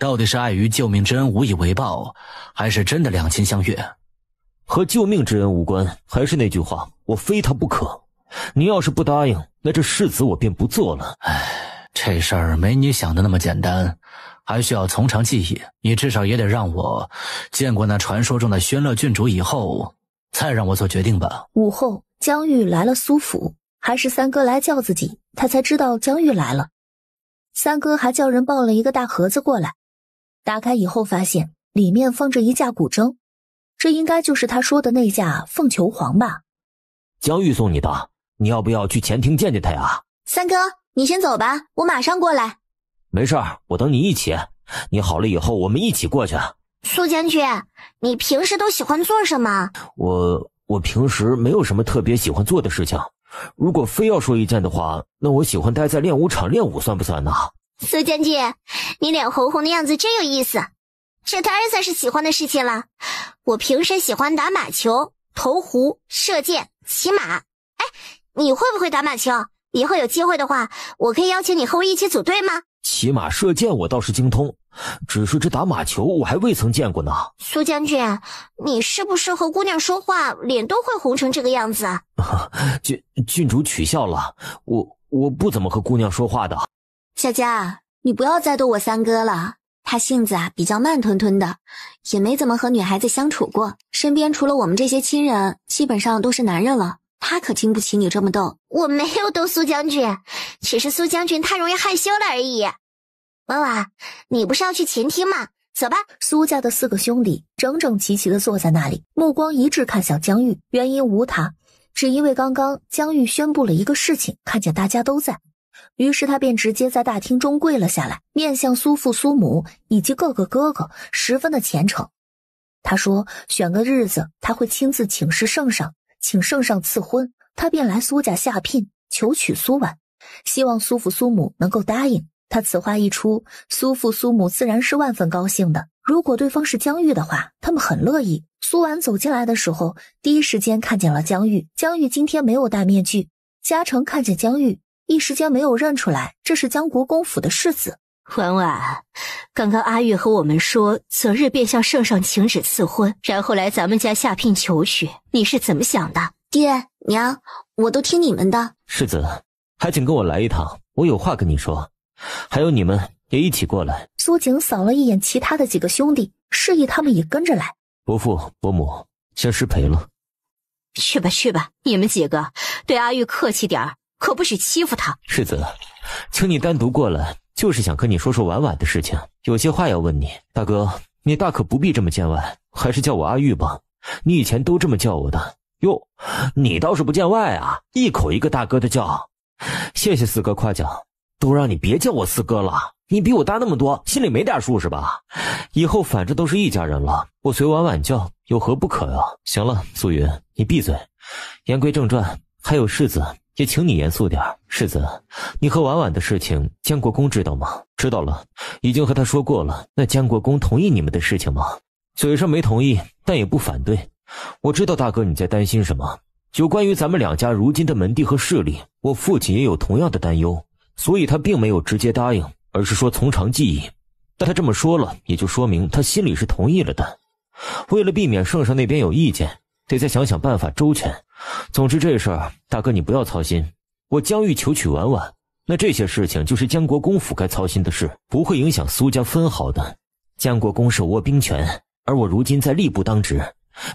到底是碍于救命之恩无以为报，还是真的两情相悦？和救命之恩无关。还是那句话，我非他不可。你要是不答应，那这世子我便不做了。哎，这事儿没你想的那么简单，还需要从长计议。你至少也得让我见过那传说中的宣乐郡主以后，再让我做决定吧。午后，江玉来了苏府，还是三哥来叫自己，他才知道江玉来了。三哥还叫人抱了一个大盒子过来。打开以后，发现里面放着一架古筝，这应该就是他说的那架凤求凰吧？江玉送你的，你要不要去前厅见见他呀？三哥，你先走吧，我马上过来。没事儿，我等你一起。你好了以后，我们一起过去。苏将军，你平时都喜欢做什么？我我平时没有什么特别喜欢做的事情，如果非要说一件的话，那我喜欢待在练武场练武，算不算呢？苏将军，你脸红红的样子真有意思，这当然算是喜欢的事情了。我平时喜欢打马球、投壶、射箭、骑马。哎，你会不会打马球？以后有机会的话，我可以邀请你和我一起组队吗？骑马射箭我倒是精通，只是这打马球我还未曾见过呢。苏将军，你是不是和姑娘说话脸都会红成这个样子啊？*laughs* 郡郡主取笑了，我我不怎么和姑娘说话的。佳佳，你不要再逗我三哥了。他性子啊比较慢吞吞的，也没怎么和女孩子相处过。身边除了我们这些亲人，基本上都是男人了。他可经不起你这么逗。我没有逗苏将军，只是苏将军太容易害羞了而已。婉婉，你不是要去前厅吗？走吧。苏家的四个兄弟整整齐齐的坐在那里，目光一致看向江玉，原因无他，只因为刚刚江玉宣布了一个事情，看见大家都在。于是他便直接在大厅中跪了下来，面向苏父苏母以及各个哥哥，十分的虔诚。他说：“选个日子，他会亲自请示圣上，请圣上赐婚，他便来苏家下聘，求娶苏婉，希望苏父苏母能够答应。”他此话一出，苏父苏母自然是万分高兴的。如果对方是江玉的话，他们很乐意。苏婉走进来的时候，第一时间看见了江玉。江玉今天没有戴面具，嘉诚看见江玉。一时间没有认出来，这是江国公府的世子。婉婉，刚刚阿玉和我们说，择日便向圣上请旨赐婚，然后来咱们家下聘求娶。你是怎么想的？爹娘，我都听你们的。世子，还请跟我来一趟，我有话跟你说。还有你们也一起过来。苏景扫了一眼其他的几个兄弟，示意他们也跟着来。伯父伯母，先失陪了。去吧去吧，你们几个对阿玉客气点儿。可不许欺负他。世子，请你单独过来，就是想跟你说说婉婉的事情，有些话要问你。大哥，你大可不必这么见外，还是叫我阿玉吧，你以前都这么叫我的。哟，你倒是不见外啊，一口一个大哥的叫。谢谢四哥夸奖，都让你别叫我四哥了，你比我大那么多，心里没点数是吧？以后反正都是一家人了，我随婉婉叫有何不可啊？行了，素云，你闭嘴。言归正传，还有世子。也请你严肃点世子，你和婉婉的事情，江国公知道吗？知道了，已经和他说过了。那江国公同意你们的事情吗？嘴上没同意，但也不反对。我知道大哥你在担心什么，有关于咱们两家如今的门第和势力，我父亲也有同样的担忧，所以他并没有直接答应，而是说从长计议。但他这么说了，也就说明他心里是同意了的。为了避免圣上那边有意见，得再想想办法周全。总之这事儿，大哥你不要操心。我江玉求娶婉婉，那这些事情就是江国公府该操心的事，不会影响苏家分毫的。江国公手握兵权，而我如今在吏部当职，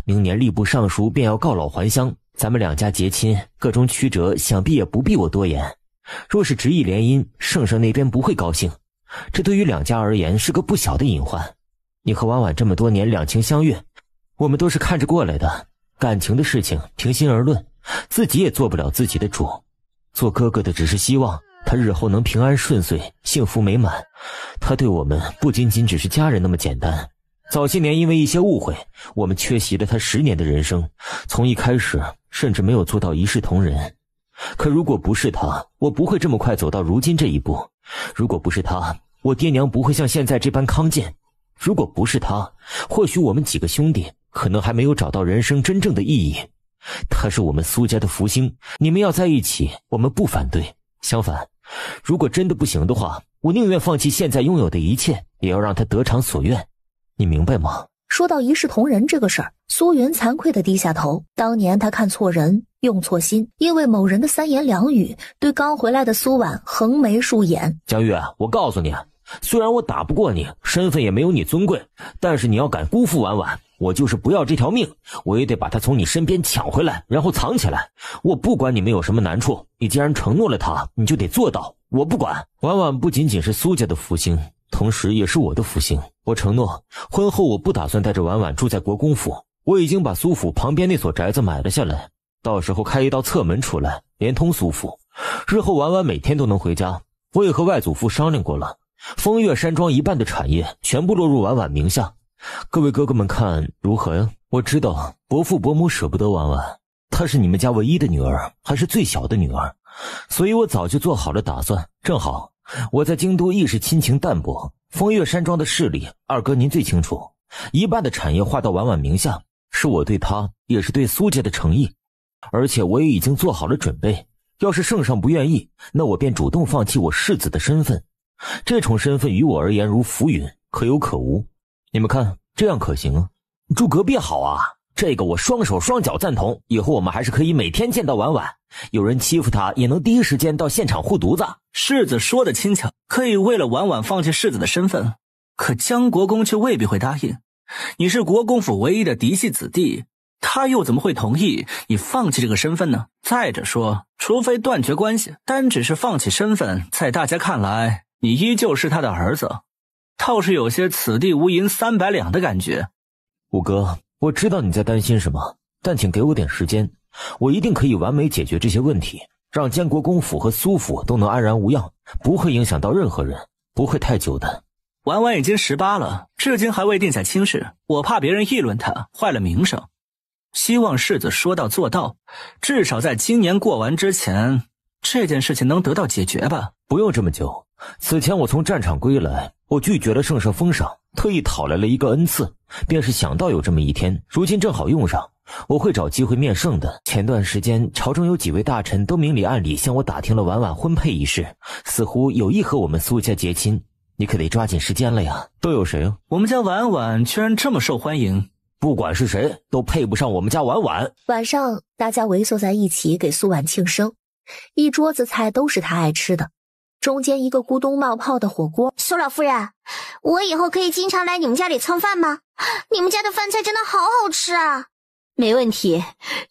明年吏部尚书便要告老还乡。咱们两家结亲，各中曲折，想必也不必我多言。若是执意联姻，圣上那边不会高兴，这对于两家而言是个不小的隐患。你和婉婉这么多年两情相悦，我们都是看着过来的。感情的事情，平心而论，自己也做不了自己的主。做哥哥的只是希望他日后能平安顺遂、幸福美满。他对我们不仅仅只是家人那么简单。早些年因为一些误会，我们缺席了他十年的人生。从一开始，甚至没有做到一视同仁。可如果不是他，我不会这么快走到如今这一步。如果不是他，我爹娘不会像现在这般康健。如果不是他，或许我们几个兄弟……可能还没有找到人生真正的意义，他是我们苏家的福星。你们要在一起，我们不反对。相反，如果真的不行的话，我宁愿放弃现在拥有的一切，也要让他得偿所愿。你明白吗？说到一视同仁这个事儿，苏云惭愧的低下头。当年他看错人，用错心，因为某人的三言两语，对刚回来的苏婉横眉竖眼。江玉，我告诉你，虽然我打不过你，身份也没有你尊贵，但是你要敢辜负婉婉。我就是不要这条命，我也得把她从你身边抢回来，然后藏起来。我不管你们有什么难处，你既然承诺了她，你就得做到。我不管，婉婉不仅仅是苏家的福星，同时也是我的福星。我承诺，婚后我不打算带着婉婉住在国公府，我已经把苏府旁边那所宅子买了下来，到时候开一道侧门出来，连通苏府，日后婉婉每天都能回家。我也和外祖父商量过了，风月山庄一半的产业全部落入婉婉名下。各位哥哥们看如何呀？我知道伯父伯母舍不得婉婉，她是你们家唯一的女儿，还是最小的女儿，所以我早就做好了打算。正好我在京都亦是亲情淡薄，风月山庄的势力，二哥您最清楚。一半的产业划到婉婉名下，是我对她，也是对苏家的诚意。而且我也已经做好了准备，要是圣上不愿意，那我便主动放弃我世子的身份。这种身份于我而言如浮云，可有可无。你们看，这样可行啊？住隔壁好啊！这个我双手双脚赞同。以后我们还是可以每天见到婉婉，有人欺负她也能第一时间到现场护犊子。世子说的轻巧，可以为了婉婉放弃世子的身份，可江国公却未必会答应。你是国公府唯一的嫡系子弟，他又怎么会同意你放弃这个身份呢？再者说，除非断绝关系，单只是放弃身份，在大家看来，你依旧是他的儿子。倒是有些“此地无银三百两”的感觉。五哥，我知道你在担心什么，但请给我点时间，我一定可以完美解决这些问题，让监国公府和苏府都能安然无恙，不会影响到任何人，不会太久的。婉婉已经十八了，至今还未定下亲事，我怕别人议论她，坏了名声。希望世子说到做到，至少在今年过完之前，这件事情能得到解决吧？不用这么久。此前我从战场归来，我拒绝了圣上封赏，特意讨来了一个恩赐，便是想到有这么一天，如今正好用上。我会找机会面圣的。前段时间朝中有几位大臣都明里暗里向我打听了婉婉婚配一事，似乎有意和我们苏家结亲。你可得抓紧时间了呀！都有谁啊？我们家婉婉居然这么受欢迎，不管是谁都配不上我们家婉婉。晚上大家围坐在一起给苏婉庆生，一桌子菜都是她爱吃的。中间一个咕咚冒泡的火锅。苏老夫人，我以后可以经常来你们家里蹭饭吗？你们家的饭菜真的好好吃啊！没问题，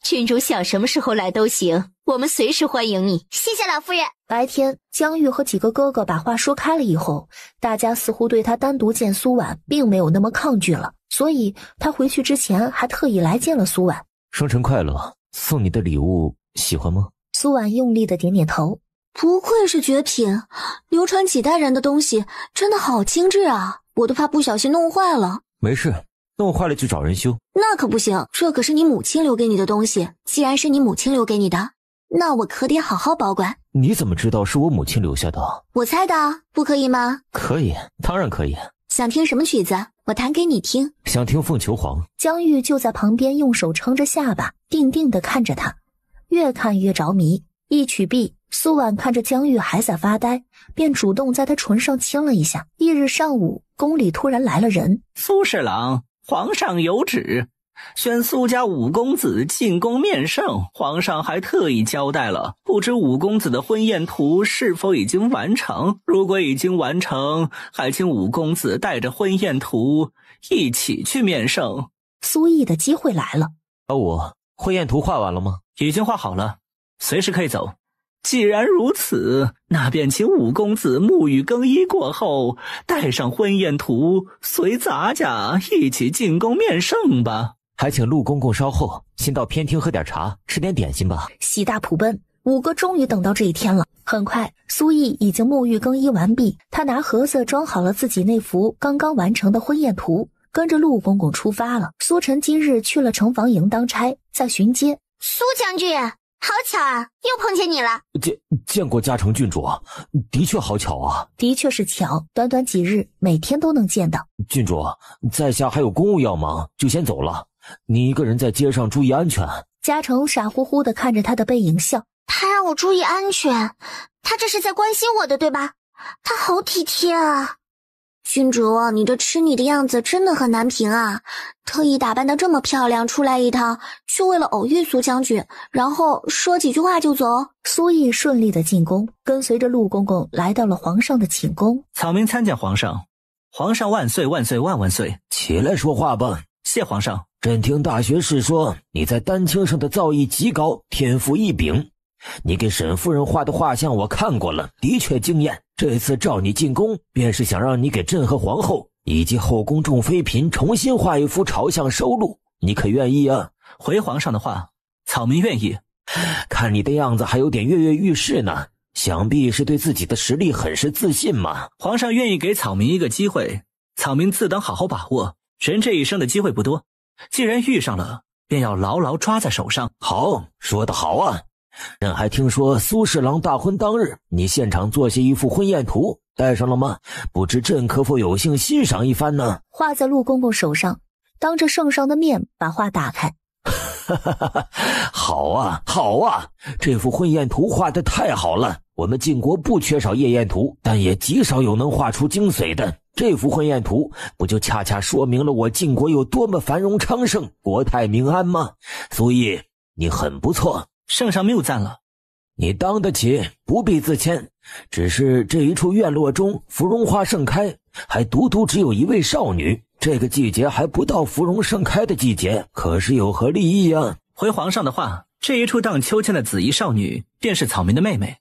郡主想什么时候来都行，我们随时欢迎你。谢谢老夫人。白天，江玉和几个哥哥把话说开了以后，大家似乎对他单独见苏婉并没有那么抗拒了，所以他回去之前还特意来见了苏婉。生辰快乐，送你的礼物喜欢吗？苏婉用力的点点头。不愧是绝品，流传几代人的东西，真的好精致啊！我都怕不小心弄坏了。没事，弄坏了就找人修。那可不行，这可是你母亲留给你的东西。既然是你母亲留给你的，那我可得好好保管。你怎么知道是我母亲留下的？我猜的，不可以吗？可以，当然可以。想听什么曲子？我弹给你听。想听《凤求凰》。江玉就在旁边，用手撑着下巴，定定的看着他，越看越着迷。一曲毕。苏婉看着江玉还在发呆，便主动在他唇上亲了一下。翌日上午，宫里突然来了人：“苏侍郎，皇上有旨，选苏家五公子进宫面圣。皇上还特意交代了，不知五公子的婚宴图是否已经完成？如果已经完成，还请五公子带着婚宴图一起去面圣。”苏毅的机会来了。阿五，婚宴图画完了吗？已经画好了，随时可以走。既然如此，那便请五公子沐浴更衣过后，带上婚宴图，随咱家一起进宫面圣吧。还请陆公公稍后，先到偏厅喝点茶，吃点点心吧。喜大普奔，五哥终于等到这一天了。很快，苏毅已经沐浴更衣完毕，他拿盒子装好了自己那幅刚刚完成的婚宴图，跟着陆公公出发了。苏晨今日去了城防营当差，在巡街。苏将军。好巧啊，又碰见你了！见见过嘉诚郡主，的确好巧啊，的确是巧。短短几日，每天都能见到郡主，在下还有公务要忙，就先走了。你一个人在街上注意安全。嘉诚傻乎乎的看着他的背影笑，他让我注意安全，他这是在关心我的，对吧？他好体贴啊。郡主，你这痴女的样子真的很难评啊！特意打扮的这么漂亮出来一趟，却为了偶遇苏将军，然后说几句话就走。苏毅顺利的进宫，跟随着陆公公来到了皇上的寝宫。草民参见皇上，皇上万岁万岁万万岁！起来说话吧。谢皇上，朕听大学士说你在丹青上的造诣极高，天赋异禀。你给沈夫人画的画像我看过了，的确惊艳。这次召你进宫，便是想让你给朕和皇后以及后宫众妃嫔重新画一幅朝向收录。你可愿意啊？回皇上的话，草民愿意。*sighs* 看你的样子还有点跃跃欲试呢，想必是对自己的实力很是自信嘛。皇上愿意给草民一个机会，草民自当好好把握。人这一生的机会不多，既然遇上了，便要牢牢抓在手上。好，说得好啊。朕还听说苏侍郎大婚当日，你现场做下一幅婚宴图，带上了吗？不知朕可否有幸欣赏一番呢？画在陆公公手上，当着圣上的面把画打开。哈哈哈！好啊，好啊！这幅婚宴图画的太好了。我们晋国不缺少夜宴图，但也极少有能画出精髓的。这幅婚宴图，不就恰恰说明了我晋国有多么繁荣昌盛、国泰民安吗？苏毅，你很不错。圣上谬赞了，你当得起，不必自谦。只是这一处院落中，芙蓉花盛开，还独独只有一位少女。这个季节还不到芙蓉盛开的季节，可是有何利益呀？回皇上的话，这一处荡秋千的紫衣少女，便是草民的妹妹，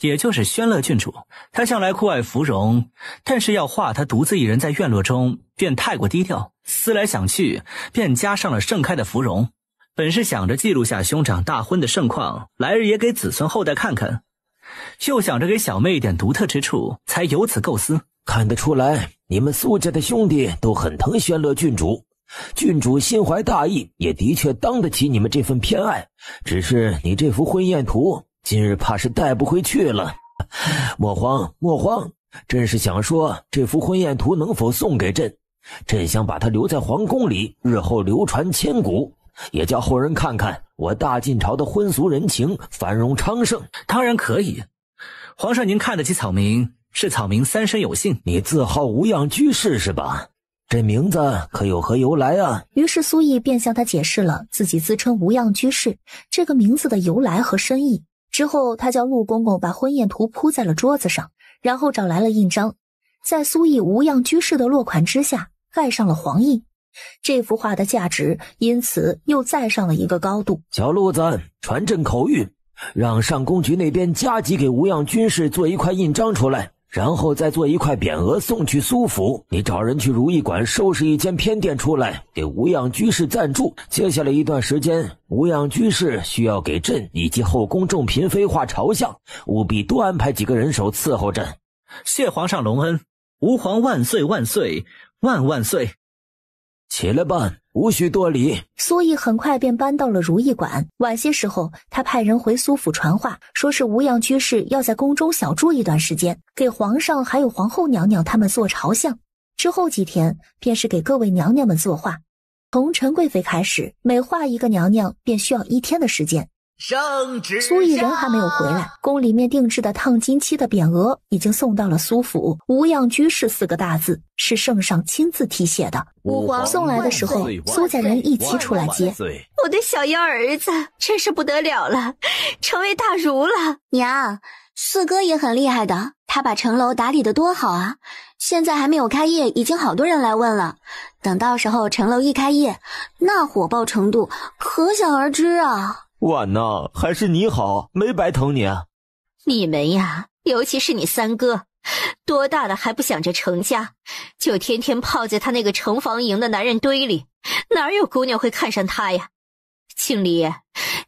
也就是宣乐郡主。她向来酷爱芙蓉，但是要画她独自一人在院落中，便太过低调。思来想去，便加上了盛开的芙蓉。本是想着记录下兄长大婚的盛况，来日也给子孙后代看看。就想着给小妹一点独特之处，才有此构思。看得出来，你们苏家的兄弟都很疼宣乐郡主。郡主心怀大义，也的确当得起你们这份偏爱。只是你这幅婚宴图，今日怕是带不回去了。*laughs* 莫慌，莫慌。朕是想说，这幅婚宴图能否送给朕？朕想把它留在皇宫里，日后流传千古。也叫后人看看我大晋朝的婚俗人情繁荣昌盛，当然可以。皇上您看得起草民，是草民三生有幸。你自号无恙居士是吧？这名字可有何由来啊？于是苏毅便向他解释了自己自称无恙居士这个名字的由来和深意。之后，他叫陆公公把婚宴图铺在了桌子上，然后找来了印章，在苏毅无恙居士的落款之下盖上了黄印。这幅画的价值因此又再上了一个高度。小禄子传朕口谕，让尚宫局那边加急给无恙居士做一块印章出来，然后再做一块匾额送去苏府。你找人去如意馆收拾一间偏殿出来，给无恙居士暂住。接下来一段时间，无恙居士需要给朕以及后宫众嫔妃画朝向，务必多安排几个人手伺候朕。谢皇上隆恩，吾皇万岁万岁万万岁。起来吧，无需多礼。苏毅很快便搬到了如意馆。晚些时候，他派人回苏府传话，说是无恙居士要在宫中小住一段时间，给皇上还有皇后娘娘他们做朝向。之后几天，便是给各位娘娘们作画，从陈贵妃开始，每画一个娘娘便需要一天的时间。圣旨！苏翊人还没有回来，宫里面定制的烫金漆的匾额已经送到了苏府。无恙居士四个大字是圣上亲自题写的。五皇送来的时候，苏家人一起出来接。我的小幺儿子真是不得了了，成为大儒了。娘，四哥也很厉害的，他把城楼打理得多好啊！现在还没有开业，已经好多人来问了。等到时候城楼一开业，那火爆程度可想而知啊！婉呢，还是你好，没白疼你。你们呀，尤其是你三哥，多大了还不想着成家，就天天泡在他那个城防营的男人堆里，哪有姑娘会看上他呀？庆礼，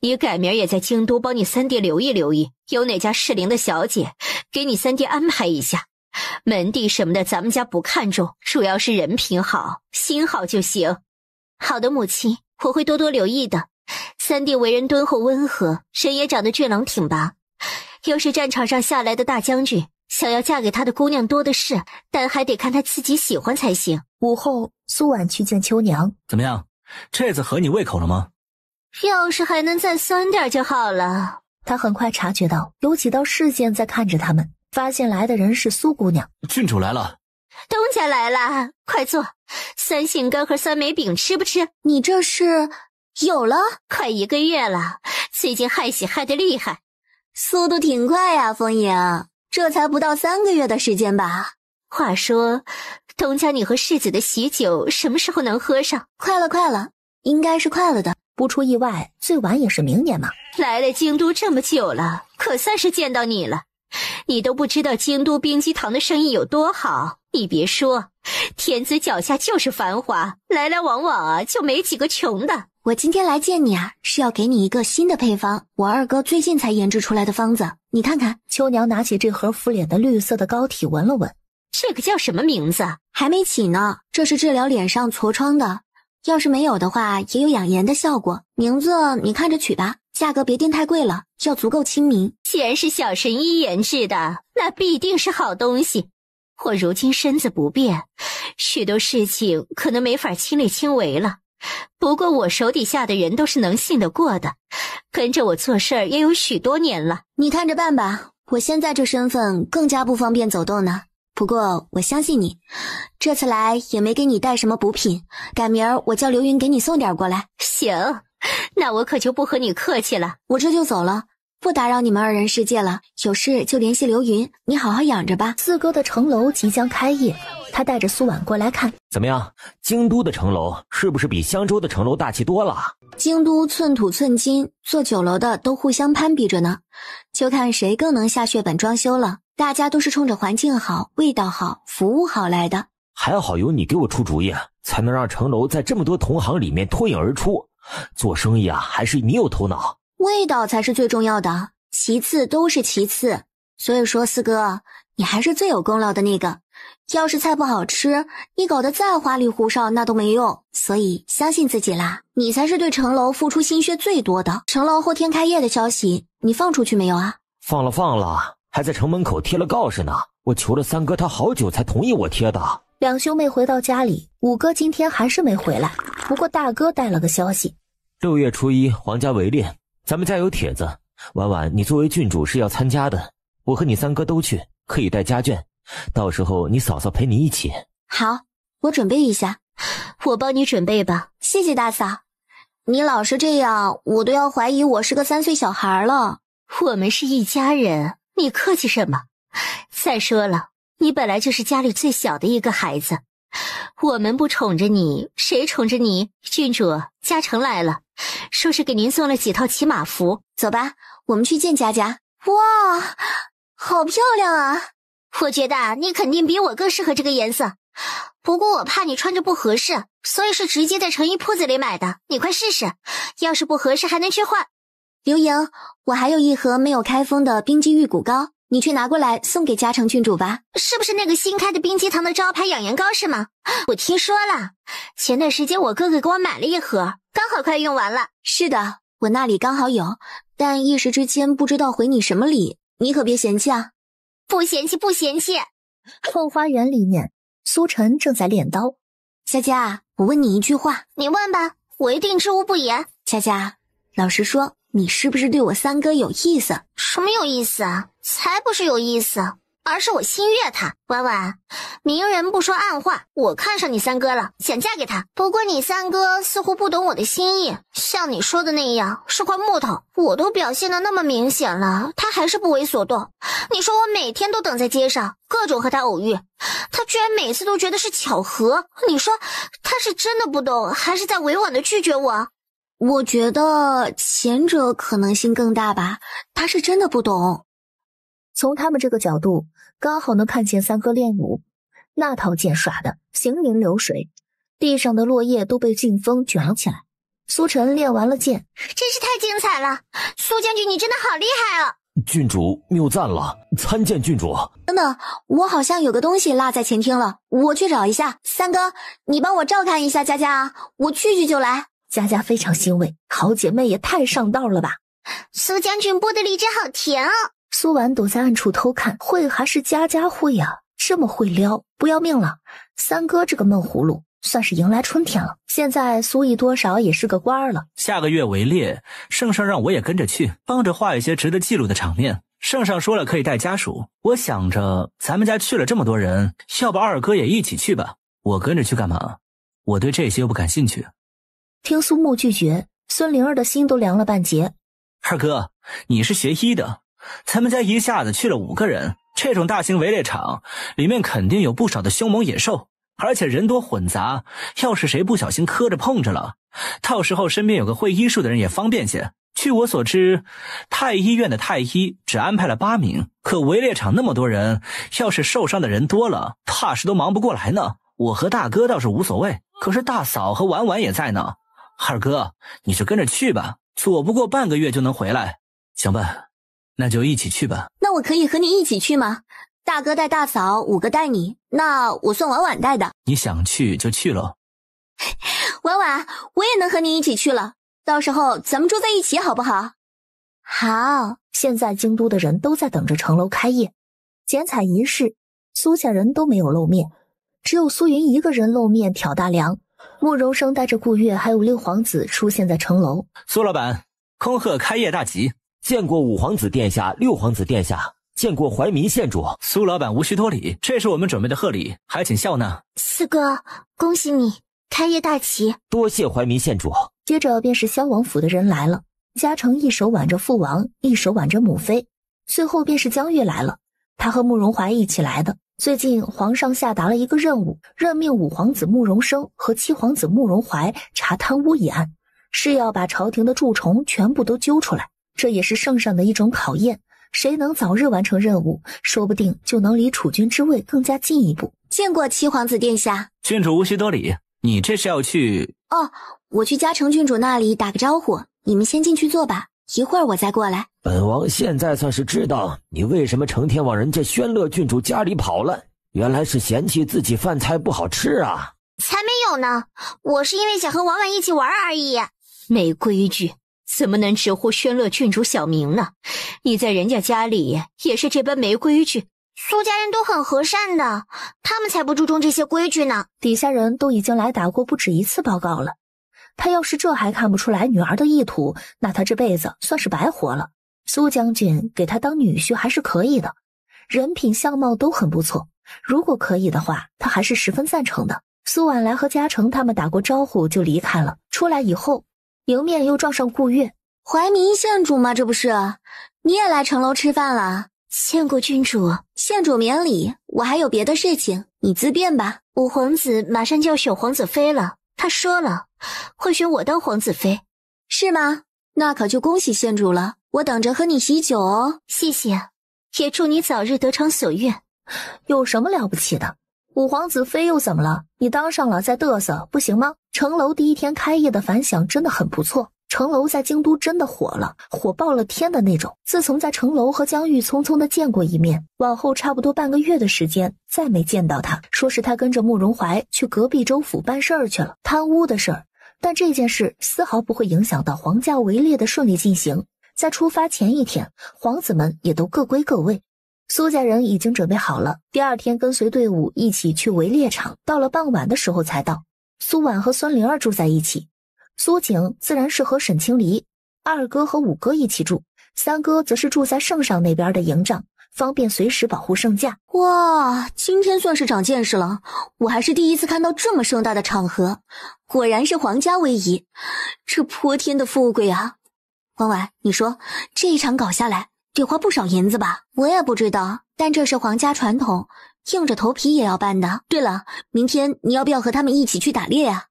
你改明也在京都帮你三弟留意留意，有哪家适龄的小姐，给你三弟安排一下。门第什么的，咱们家不看重，主要是人品好，心好就行。好的，母亲，我会多多留意的。三弟为人敦厚温和，人也长得俊朗挺拔，又是战场上下来的大将军，想要嫁给他的姑娘多的是，但还得看他自己喜欢才行。午后，苏婉去见秋娘，怎么样？这次合你胃口了吗？要是还能再酸点就好了。他很快察觉到有几道视线在看着他们，发现来的人是苏姑娘，郡主来了，东家来了，快坐，酸杏干和酸梅饼吃不吃？你这是。有了，快一个月了，最近害喜害得厉害，速度挺快呀。风影，这才不到三个月的时间吧？话说，东家，你和世子的喜酒什么时候能喝上？快了，快了，应该是快了的。不出意外，最晚也是明年嘛。来了京都这么久了，可算是见到你了。你都不知道京都冰激糖的生意有多好。你别说，天子脚下就是繁华，来来往往啊，就没几个穷的。我今天来见你啊，是要给你一个新的配方，我二哥最近才研制出来的方子。你看看，秋娘拿起这盒敷脸的绿色的膏体，闻了闻，这个叫什么名字？还没起呢，这是治疗脸上痤疮的，要是没有的话，也有养颜的效果。名字你看着取吧，价格别定太贵了，要足够亲民。既然是小神医研制的，那必定是好东西。我 *laughs* 如今身子不便，许多事情可能没法亲力亲为了。不过我手底下的人都是能信得过的，跟着我做事儿也有许多年了。你看着办吧，我现在这身份更加不方便走动呢。不过我相信你，这次来也没给你带什么补品，改明儿我叫刘云给你送点过来。行，那我可就不和你客气了，我这就走了，不打扰你们二人世界了。有事就联系刘云，你好好养着吧。四哥的城楼即将开业。他带着苏婉过来看，怎么样？京都的城楼是不是比香州的城楼大气多了？京都寸土寸金，做酒楼的都互相攀比着呢，就看谁更能下血本装修了。大家都是冲着环境好、味道好、服务好来的。还好有你给我出主意，才能让城楼在这么多同行里面脱颖而出。做生意啊，还是你有头脑。味道才是最重要的，其次都是其次。所以说，四哥，你还是最有功劳的那个。要是菜不好吃，你搞得再花里胡哨那都没用。所以相信自己啦，你才是对城楼付出心血最多的。城楼后天开业的消息你放出去没有啊？放了，放了，还在城门口贴了告示呢。我求了三哥，他好久才同意我贴的。两兄妹回到家里，五哥今天还是没回来。不过大哥带了个消息：六月初一皇家围猎，咱们家有帖子。婉婉，你作为郡主是要参加的。我和你三哥都去，可以带家眷。到时候你嫂嫂陪你一起。好，我准备一下，我帮你准备吧。谢谢大嫂，你老是这样，我都要怀疑我是个三岁小孩了。我们是一家人，你客气什么？再说了，你本来就是家里最小的一个孩子，我们不宠着你，谁宠着你？郡主，嘉诚来了，说是给您送了几套骑马服。走吧，我们去见嘉嘉。哇，好漂亮啊！我觉得你肯定比我更适合这个颜色，不过我怕你穿着不合适，所以是直接在成衣铺子里买的。你快试试，要是不合适还能去换。刘莹，我还有一盒没有开封的冰肌玉骨膏，你去拿过来送给嘉诚郡主吧。是不是那个新开的冰肌堂的招牌养颜膏是吗？*laughs* 我听说了，前段时间我哥哥给我买了一盒，刚好快用完了。是的，我那里刚好有，但一时之间不知道回你什么礼，你可别嫌弃啊。不嫌弃，不嫌弃。后花园里面，苏晨正在练刀。佳佳，我问你一句话，你问吧，我一定知无不言。佳佳，老实说，你是不是对我三哥有意思？什么有意思啊？才不是有意思。而是我心悦他，婉婉，明人不说暗话，我看上你三哥了，想嫁给他。不过你三哥似乎不懂我的心意，像你说的那样，是块木头。我都表现的那么明显了，他还是不为所动。你说我每天都等在街上，各种和他偶遇，他居然每次都觉得是巧合。你说他是真的不懂，还是在委婉的拒绝我？我觉得前者可能性更大吧，他是真的不懂。从他们这个角度。刚好能看见三哥练武，那套剑耍的行云流水，地上的落叶都被劲风卷了起来。苏晨练完了剑，真是太精彩了！苏将军，你真的好厉害啊！郡主谬赞了，参见郡主。等等，我好像有个东西落在前厅了，我去找一下。三哥，你帮我照看一下佳佳啊，我去去就来。佳佳非常欣慰，好姐妹也太上道了吧！苏将军剥的荔枝好甜啊！苏婉躲在暗处偷看，会还是家家会呀？这么会撩，不要命了！三哥这个闷葫芦算是迎来春天了。现在苏毅多少也是个官儿了。下个月围猎，圣上让我也跟着去，帮着画一些值得记录的场面。圣上说了可以带家属。我想着咱们家去了这么多人，要不二哥也一起去吧？我跟着去干嘛？我对这些又不感兴趣。听苏木拒绝，孙灵儿的心都凉了半截。二哥，你是学医的。咱们家一下子去了五个人，这种大型围猎场里面肯定有不少的凶猛野兽，而且人多混杂，要是谁不小心磕着碰着了，到时候身边有个会医术的人也方便些。据我所知，太医院的太医只安排了八名，可围猎场那么多人，要是受伤的人多了，怕是都忙不过来呢。我和大哥倒是无所谓，可是大嫂和婉婉也在呢。二哥，你就跟着去吧，左不过半个月就能回来。行吧，那就一起去吧。那我可以和你一起去吗？大哥带大嫂，五哥带你，那我算婉婉带的。你想去就去喽。*laughs* 婉婉，我也能和你一起去了。到时候咱们住在一起好不好？好。现在京都的人都在等着城楼开业，剪彩仪式，苏家人都没有露面，只有苏云一个人露面挑大梁。慕容生带着顾月还有六皇子出现在城楼。苏老板，恭贺开业大吉。见过五皇子殿下，六皇子殿下，见过怀民县主，苏老板无需多礼。这是我们准备的贺礼，还请笑纳。四哥，恭喜你开业大吉！多谢怀民县主。接着便是萧王府的人来了。嘉诚一手挽着父王，一手挽着母妃。最后便是江月来了，他和慕容怀一起来的。最近皇上下达了一个任务，任命五皇子慕容升和七皇子慕容怀查贪污一案，是要把朝廷的蛀虫全部都揪出来。这也是圣上的一种考验，谁能早日完成任务，说不定就能离储君之位更加近一步。见过七皇子殿下，郡主无需多礼。你这是要去？哦，我去嘉诚郡主那里打个招呼，你们先进去坐吧，一会儿我再过来。本王现在算是知道你为什么成天往人家宣乐郡主家里跑了，原来是嫌弃自己饭菜不好吃啊？才没有呢，我是因为想和婉婉一起玩而已。没规矩。怎么能直呼宣乐郡主小名呢？你在人家家里也是这般没规矩。苏家人都很和善的，他们才不注重这些规矩呢。底下人都已经来打过不止一次报告了。他要是这还看不出来女儿的意图，那他这辈子算是白活了。苏将军给他当女婿还是可以的，人品相貌都很不错。如果可以的话，他还是十分赞成的。苏婉来和嘉诚他们打过招呼就离开了。出来以后。迎面又撞上顾月，怀民县主吗？这不是？你也来城楼吃饭了？见过郡主，县主免礼。我还有别的事情，你自便吧。五皇子马上就要选皇子妃了，他说了会选我当皇子妃，是吗？那可就恭喜县主了，我等着喝你喜酒哦。谢谢，也祝你早日得偿所愿。有什么了不起的？五皇子妃又怎么了？你当上了再嘚瑟不行吗？城楼第一天开业的反响真的很不错，城楼在京都真的火了，火爆了天的那种。自从在城楼和江玉匆匆的见过一面，往后差不多半个月的时间再没见到他，说是他跟着慕容怀去隔壁州府办事去了，贪污的事儿。但这件事丝毫不会影响到皇家围猎的顺利进行。在出发前一天，皇子们也都各归各位，苏家人已经准备好了，第二天跟随队伍一起去围猎场。到了傍晚的时候才到。苏婉和孙灵儿住在一起，苏景自然是和沈清离、二哥和五哥一起住，三哥则是住在圣上那边的营帐，方便随时保护圣驾。哇，今天算是长见识了，我还是第一次看到这么盛大的场合，果然是皇家威仪，这泼天的富贵啊！婉婉，你说这一场搞下来得花不少银子吧？我也不知道，但这是皇家传统。硬着头皮也要办的。对了，明天你要不要和他们一起去打猎呀？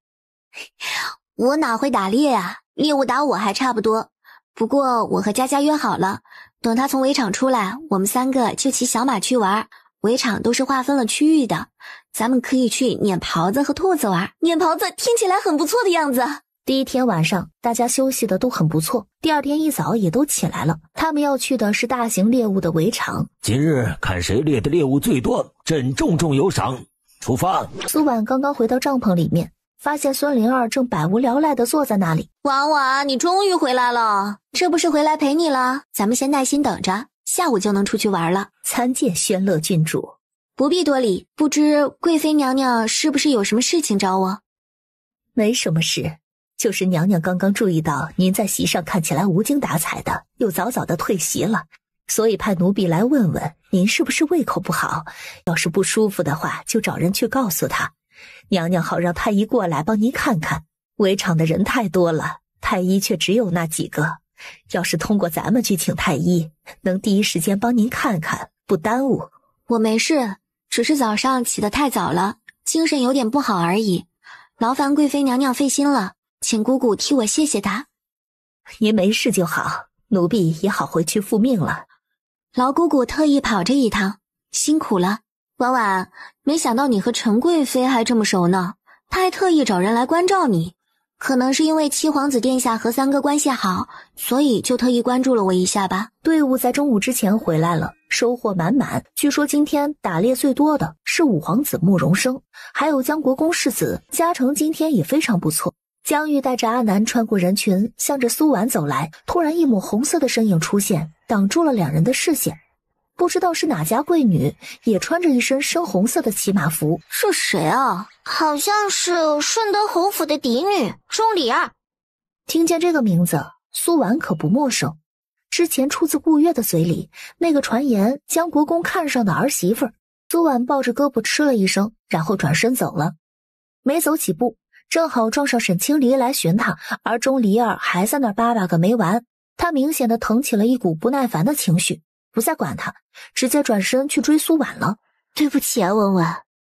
*laughs* 我哪会打猎啊？猎物打我还差不多。不过我和佳佳约好了，等他从围场出来，我们三个就骑小马去玩。围场都是划分了区域的，咱们可以去撵狍子和兔子玩。撵狍子听起来很不错的样子。第一天晚上，大家休息的都很不错。第二天一早，也都起来了。他们要去的是大型猎物的围场。今日看谁猎的猎物最多，朕重重有赏。出发。苏婉刚刚回到帐篷里面，发现孙灵儿正百无聊赖的坐在那里。婉婉，你终于回来了，这不是回来陪你了？咱们先耐心等着，下午就能出去玩了。参见宣乐郡主，不必多礼。不知贵妃娘娘是不是有什么事情找我？没什么事。就是娘娘刚刚注意到您在席上看起来无精打采的，又早早的退席了，所以派奴婢来问问您是不是胃口不好。要是不舒服的话，就找人去告诉他，娘娘好让太医过来帮您看看。围场的人太多了，太医却只有那几个。要是通过咱们去请太医，能第一时间帮您看看，不耽误。我没事，只是早上起得太早了，精神有点不好而已。劳烦贵妃娘娘费心了。请姑姑替我谢谢他。您没事就好，奴婢也好回去复命了。老姑姑特意跑这一趟，辛苦了。婉婉，没想到你和陈贵妃还这么熟呢。她还特意找人来关照你，可能是因为七皇子殿下和三哥关系好，所以就特意关注了我一下吧。队伍在中午之前回来了，收获满满。据说今天打猎最多的是五皇子慕容生，还有江国公世子嘉诚，今天也非常不错。江玉带着阿南穿过人群，向着苏婉走来。突然，一抹红色的身影出现，挡住了两人的视线。不知道是哪家贵女，也穿着一身深红色的骑马服。是谁啊？好像是顺德侯府的嫡女钟离儿。听见这个名字，苏婉可不陌生。之前出自顾月的嘴里，那个传言江国公看上的儿媳妇。苏婉抱着胳膊嗤了一声，然后转身走了。没走几步。正好撞上沈清离来寻他，而钟离儿还在那叭叭个没完。他明显的腾起了一股不耐烦的情绪，不再管他，直接转身去追苏婉了。对不起啊，文文，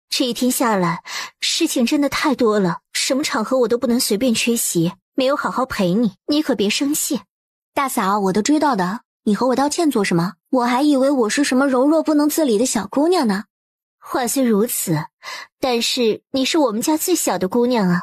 这一天下来，事情真的太多了，什么场合我都不能随便缺席，没有好好陪你，你可别生气。大嫂，我都追到的，你和我道歉做什么？我还以为我是什么柔弱不能自理的小姑娘呢。话虽如此，但是你是我们家最小的姑娘啊，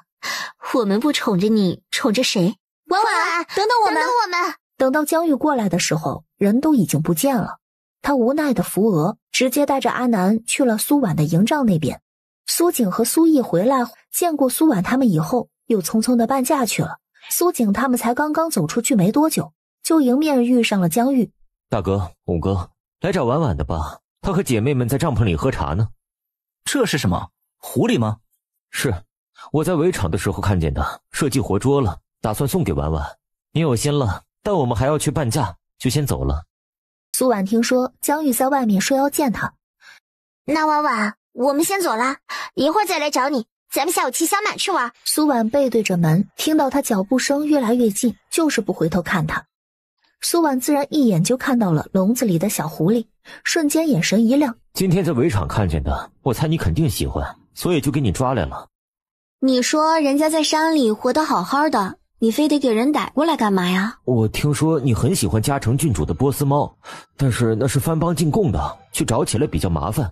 我们不宠着你，宠着谁？婉婉，等等我们，等等我们。等到江玉过来的时候，人都已经不见了。他无奈的扶额，直接带着阿南去了苏婉的营帐那边。苏景和苏毅回来见过苏婉他们以后，又匆匆的办嫁去了。苏景他们才刚刚走出去没多久，就迎面遇上了江玉。大哥，五哥，来找婉婉的吧。他和姐妹们在帐篷里喝茶呢。这是什么狐狸吗？是我在围场的时候看见的，设计活捉了，打算送给婉婉。你有心了，但我们还要去半价，就先走了。苏婉听说江玉在外面说要见他，那婉婉，我们先走了，一会儿再来找你。咱们下午骑小马去玩。苏婉背对着门，听到他脚步声越来越近，就是不回头看他。苏婉自然一眼就看到了笼子里的小狐狸。瞬间眼神一亮，今天在围场看见的，我猜你肯定喜欢，所以就给你抓来了。你说人家在山里活得好好的，你非得给人逮过来干嘛呀？我听说你很喜欢嘉诚郡主的波斯猫，但是那是番邦进贡的，去找起来比较麻烦。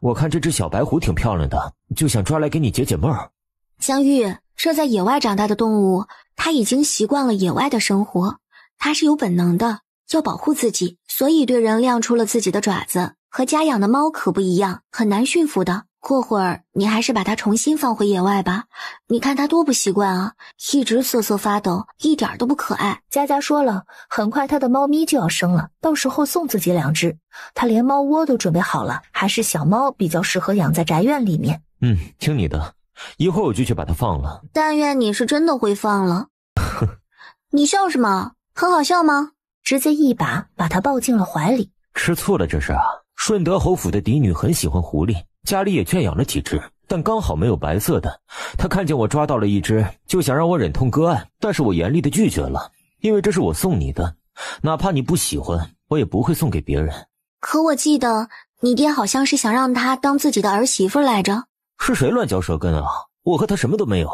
我看这只小白狐挺漂亮的，就想抓来给你解解闷儿。江玉，这在野外长大的动物，它已经习惯了野外的生活，它是有本能的。要保护自己，所以对人亮出了自己的爪子。和家养的猫可不一样，很难驯服的。过会儿你还是把它重新放回野外吧。你看它多不习惯啊，一直瑟瑟发抖，一点都不可爱。佳佳说了，很快它的猫咪就要生了，到时候送自己两只。他连猫窝都准备好了，还是小猫比较适合养在宅院里面。嗯，听你的，一会儿我就去把它放了。但愿你是真的会放了。哼，*laughs* 你笑什么？很好笑吗？直接一把把她抱进了怀里，吃醋了这是啊？顺德侯府的嫡女很喜欢狐狸，家里也圈养了几只，但刚好没有白色的。她看见我抓到了一只，就想让我忍痛割爱，但是我严厉的拒绝了，因为这是我送你的，哪怕你不喜欢，我也不会送给别人。可我记得你爹好像是想让他当自己的儿媳妇来着。是谁乱嚼舌根啊？我和他什么都没有，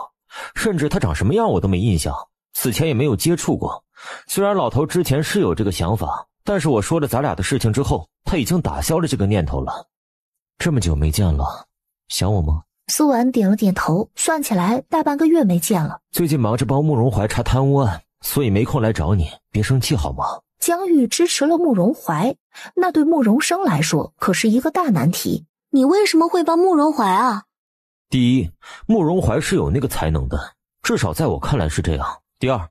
甚至他长什么样我都没印象，此前也没有接触过。虽然老头之前是有这个想法，但是我说了咱俩的事情之后，他已经打消了这个念头了。这么久没见了，想我吗？苏婉点了点头。算起来大半个月没见了。最近忙着帮慕容怀查贪污案，所以没空来找你。别生气好吗？江玉支持了慕容怀，那对慕容生来说可是一个大难题。你为什么会帮慕容怀啊？第一，慕容怀是有那个才能的，至少在我看来是这样。第二。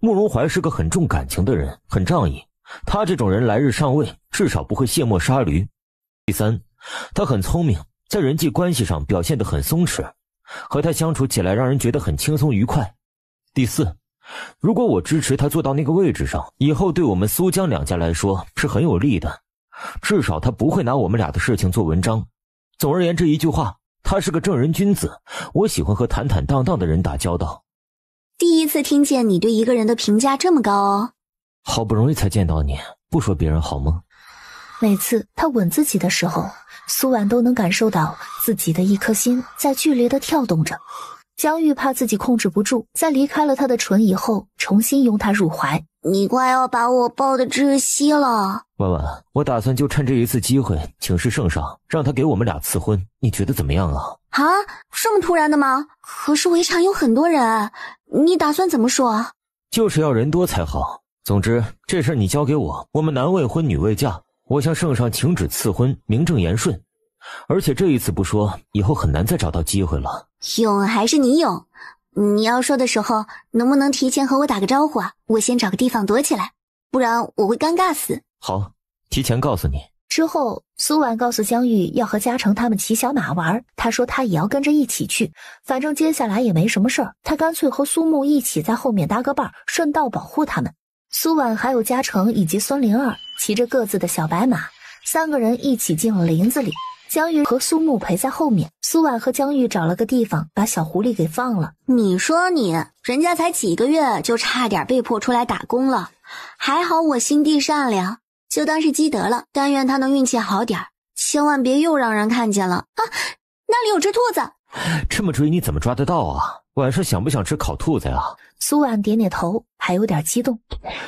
慕容怀是个很重感情的人，很仗义。他这种人来日上位，至少不会卸磨杀驴。第三，他很聪明，在人际关系上表现的很松弛，和他相处起来让人觉得很轻松愉快。第四，如果我支持他做到那个位置上，以后对我们苏江两家来说是很有利的，至少他不会拿我们俩的事情做文章。总而言之，一句话，他是个正人君子，我喜欢和坦坦荡荡的人打交道。第一次听见你对一个人的评价这么高哦，好不容易才见到你，不说别人好吗？每次他吻自己的时候，苏婉都能感受到自己的一颗心在剧烈的跳动着。江玉怕自己控制不住，在离开了他的唇以后，重新拥他入怀。你快要把我抱的窒息了，婉婉，我打算就趁这一次机会请示圣上，让他给我们俩赐婚，你觉得怎么样啊？啊，这么突然的吗？可是围场有很多人，你打算怎么说？就是要人多才好。总之，这事你交给我，我们男未婚女未嫁，我向圣上请旨赐婚，名正言顺。而且这一次不说，以后很难再找到机会了。勇还是你勇。你要说的时候，能不能提前和我打个招呼啊？我先找个地方躲起来，不然我会尴尬死。好，提前告诉你。之后，苏婉告诉江玉要和嘉诚他们骑小马玩，他说他也要跟着一起去，反正接下来也没什么事儿，他干脆和苏木一起在后面搭个伴，顺道保护他们。苏婉还有嘉诚以及孙灵儿骑着各自的小白马，三个人一起进了林子里。江玉和苏木陪在后面，苏婉和江玉找了个地方，把小狐狸给放了。你说你，人家才几个月，就差点被迫出来打工了，还好我心地善良，就当是积德了。但愿他能运气好点儿，千万别又让人看见了啊！那里有只兔子，这么追你怎么抓得到啊？晚上想不想吃烤兔子呀？苏婉点点头，还有点激动，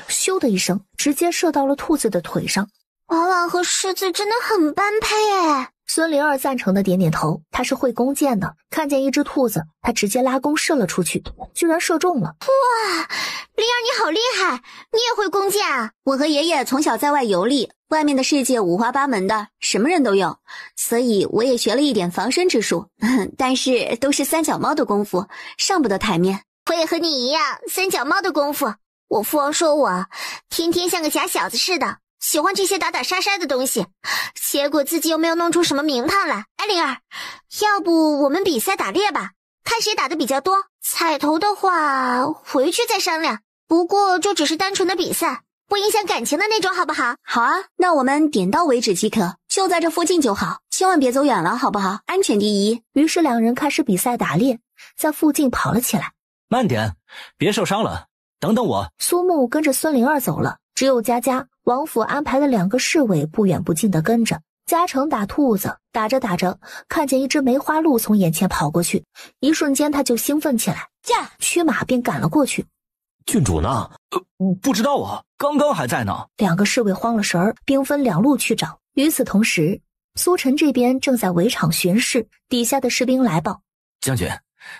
咻的一声，直接射到了兔子的腿上。婉婉和狮子真的很般配哎。孙灵儿赞成的点点头，她是会弓箭的。看见一只兔子，她直接拉弓射了出去，居然射中了！哇，灵儿你好厉害！你也会弓箭啊？我和爷爷从小在外游历，外面的世界五花八门的，什么人都有，所以我也学了一点防身之术，*laughs* 但是都是三脚猫的功夫，上不得台面。我也和你一样，三脚猫的功夫。我父王说我天天像个假小子似的。喜欢这些打打杀杀的东西，结果自己又没有弄出什么名堂来。哎，灵儿，要不我们比赛打猎吧，看谁打的比较多。彩头的话回去再商量，不过就只是单纯的比赛，不影响感情的那种，好不好？好啊，那我们点到为止即可，就在这附近就好，千万别走远了，好不好？安全第一。于是两人开始比赛打猎，在附近跑了起来。慢点，别受伤了。等等我。苏木跟着孙灵儿走了，只有佳佳。王府安排的两个侍卫不远不近的跟着嘉诚打兔子，打着打着，看见一只梅花鹿从眼前跑过去，一瞬间他就兴奋起来，驾驱马便赶了过去。郡主呢？呃，不知道啊，刚刚还在呢。两个侍卫慌了神儿，兵分两路去找。与此同时，苏晨这边正在围场巡视，底下的士兵来报，将军。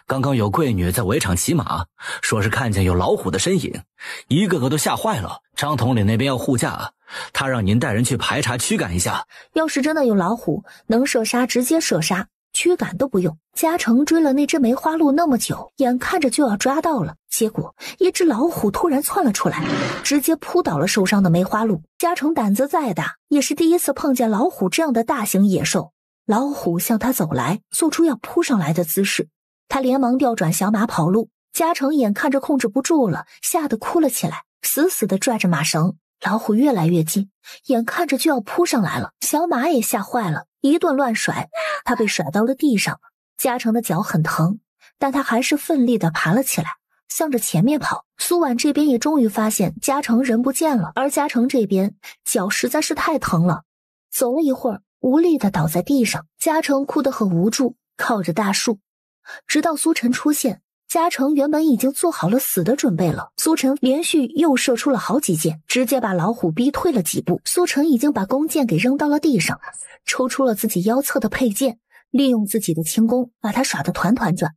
刚刚有贵女在围场骑马，说是看见有老虎的身影，一个个都吓坏了。张统领那边要护驾，他让您带人去排查驱赶一下。要是真的有老虎，能射杀直接射杀，驱赶都不用。嘉诚追了那只梅花鹿那么久，眼看着就要抓到了，结果一只老虎突然窜了出来，直接扑倒了受伤的梅花鹿。嘉诚胆子再大，也是第一次碰见老虎这样的大型野兽。老虎向他走来，做出要扑上来的姿势。他连忙调转小马跑路，嘉诚眼看着控制不住了，吓得哭了起来，死死的拽着马绳。老虎越来越近，眼看着就要扑上来了，小马也吓坏了，一顿乱甩，他被甩到了地上。嘉诚的脚很疼，但他还是奋力的爬了起来，向着前面跑。苏婉这边也终于发现嘉诚人不见了，而嘉诚这边脚实在是太疼了，走了一会儿，无力的倒在地上。嘉诚哭得很无助，靠着大树。直到苏晨出现，嘉诚原本已经做好了死的准备了。苏晨连续又射出了好几箭，直接把老虎逼退了几步。苏晨已经把弓箭给扔到了地上，抽出了自己腰侧的佩剑，利用自己的轻功把他耍得团团转。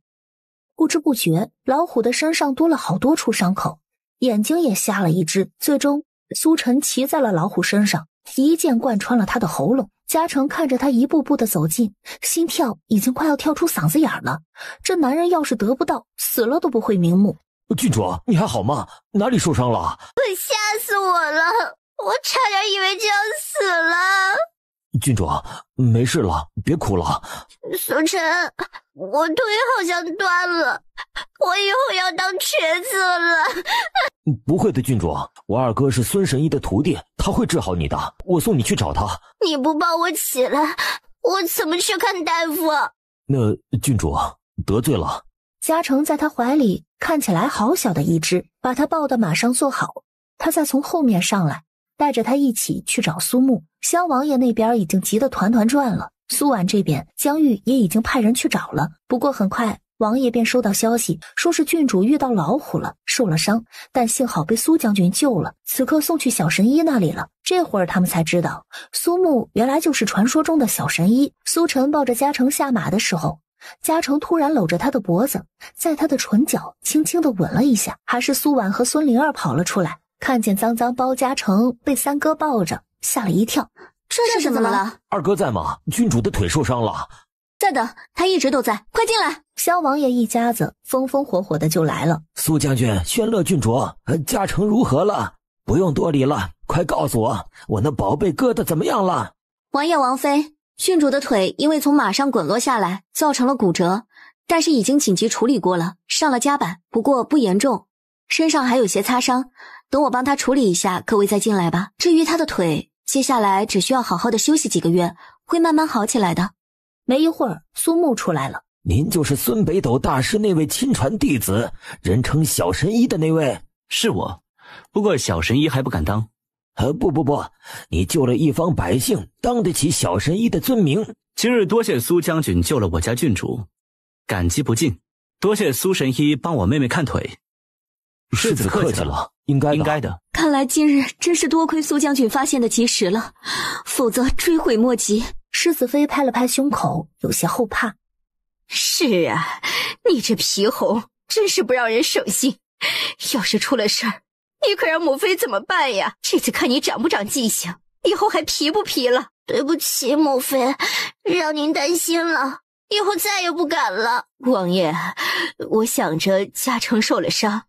不知不觉，老虎的身上多了好多处伤口，眼睛也瞎了一只。最终，苏晨骑在了老虎身上，一箭贯穿了他的喉咙。嘉诚看着他一步步的走近，心跳已经快要跳出嗓子眼了。这男人要是得不到，死了都不会瞑目。郡主，你还好吗？哪里受伤了？吓死我了！我差点以为就要死了。郡主，没事了，别哭了。苏晨，我腿好像断了，我以后要当瘸子了。*laughs* 不会的，郡主，我二哥是孙神医的徒弟，他会治好你的。我送你去找他。你不抱我起来，我怎么去看大夫？那郡主得罪了。嘉诚在他怀里看起来好小的一只，把他抱得马上坐好，他再从后面上来，带着他一起去找苏木。萧王爷那边已经急得团团转了。苏婉这边，江玉也已经派人去找了。不过很快，王爷便收到消息，说是郡主遇到老虎了，受了伤，但幸好被苏将军救了，此刻送去小神医那里了。这会儿他们才知道，苏木原来就是传说中的小神医。苏晨抱着嘉诚下马的时候，嘉诚突然搂着他的脖子，在他的唇角轻轻的吻了一下。还是苏婉和孙灵儿跑了出来，看见脏脏包嘉诚被三哥抱着。吓了一跳，这是怎么了？二哥在吗？郡主的腿受伤了。在的，他一直都在。快进来！萧王爷一家子风风火火的就来了。苏将军、宣乐郡主，嘉诚如何了？不用多礼了，快告诉我，我那宝贝疙瘩怎么样了？王爷、王妃，郡主的腿因为从马上滚落下来，造成了骨折，但是已经紧急处理过了，上了夹板，不过不严重，身上还有些擦伤。等我帮他处理一下，各位再进来吧。至于他的腿。接下来只需要好好的休息几个月，会慢慢好起来的。没一会儿，苏木出来了。您就是孙北斗大师那位亲传弟子，人称小神医的那位，是我。不过小神医还不敢当。呃，不不不，你救了一方百姓，当得起小神医的尊名。今日多谢苏将军救了我家郡主，感激不尽。多谢苏神医帮我妹妹看腿。世子客气了，应该的。应该的。看来今日真是多亏苏将军发现的及时了，否则追悔莫及。世子妃拍了拍胸口，有些后怕。是啊，你这皮猴真是不让人省心。要是出了事儿，你可让母妃怎么办呀？这次看你长不长记性，以后还皮不皮了？对不起，母妃，让您担心了。以后再也不敢了，王爷。我想着嘉诚受了伤，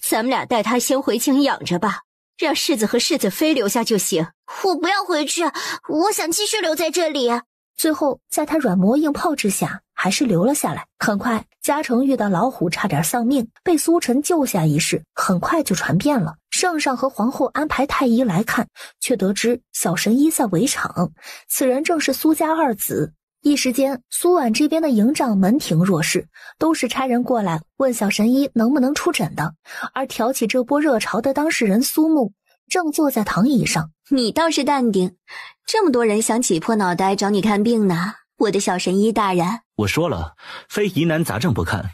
咱们俩带他先回京养着吧，让世子和世子妃留下就行。我不要回去，我想继续留在这里。最后，在他软磨硬泡之下，还是留了下来。很快，嘉诚遇到老虎，差点丧命，被苏晨救下一事很快就传遍了。圣上和皇后安排太医来看，却得知小神医在围场，此人正是苏家二子。一时间，苏婉这边的营长门庭若市，都是差人过来问小神医能不能出诊的。而挑起这波热潮的当事人苏木，正坐在躺椅上。你倒是淡定，这么多人想挤破脑袋找你看病呢，我的小神医大人。我说了，非疑难杂症不看，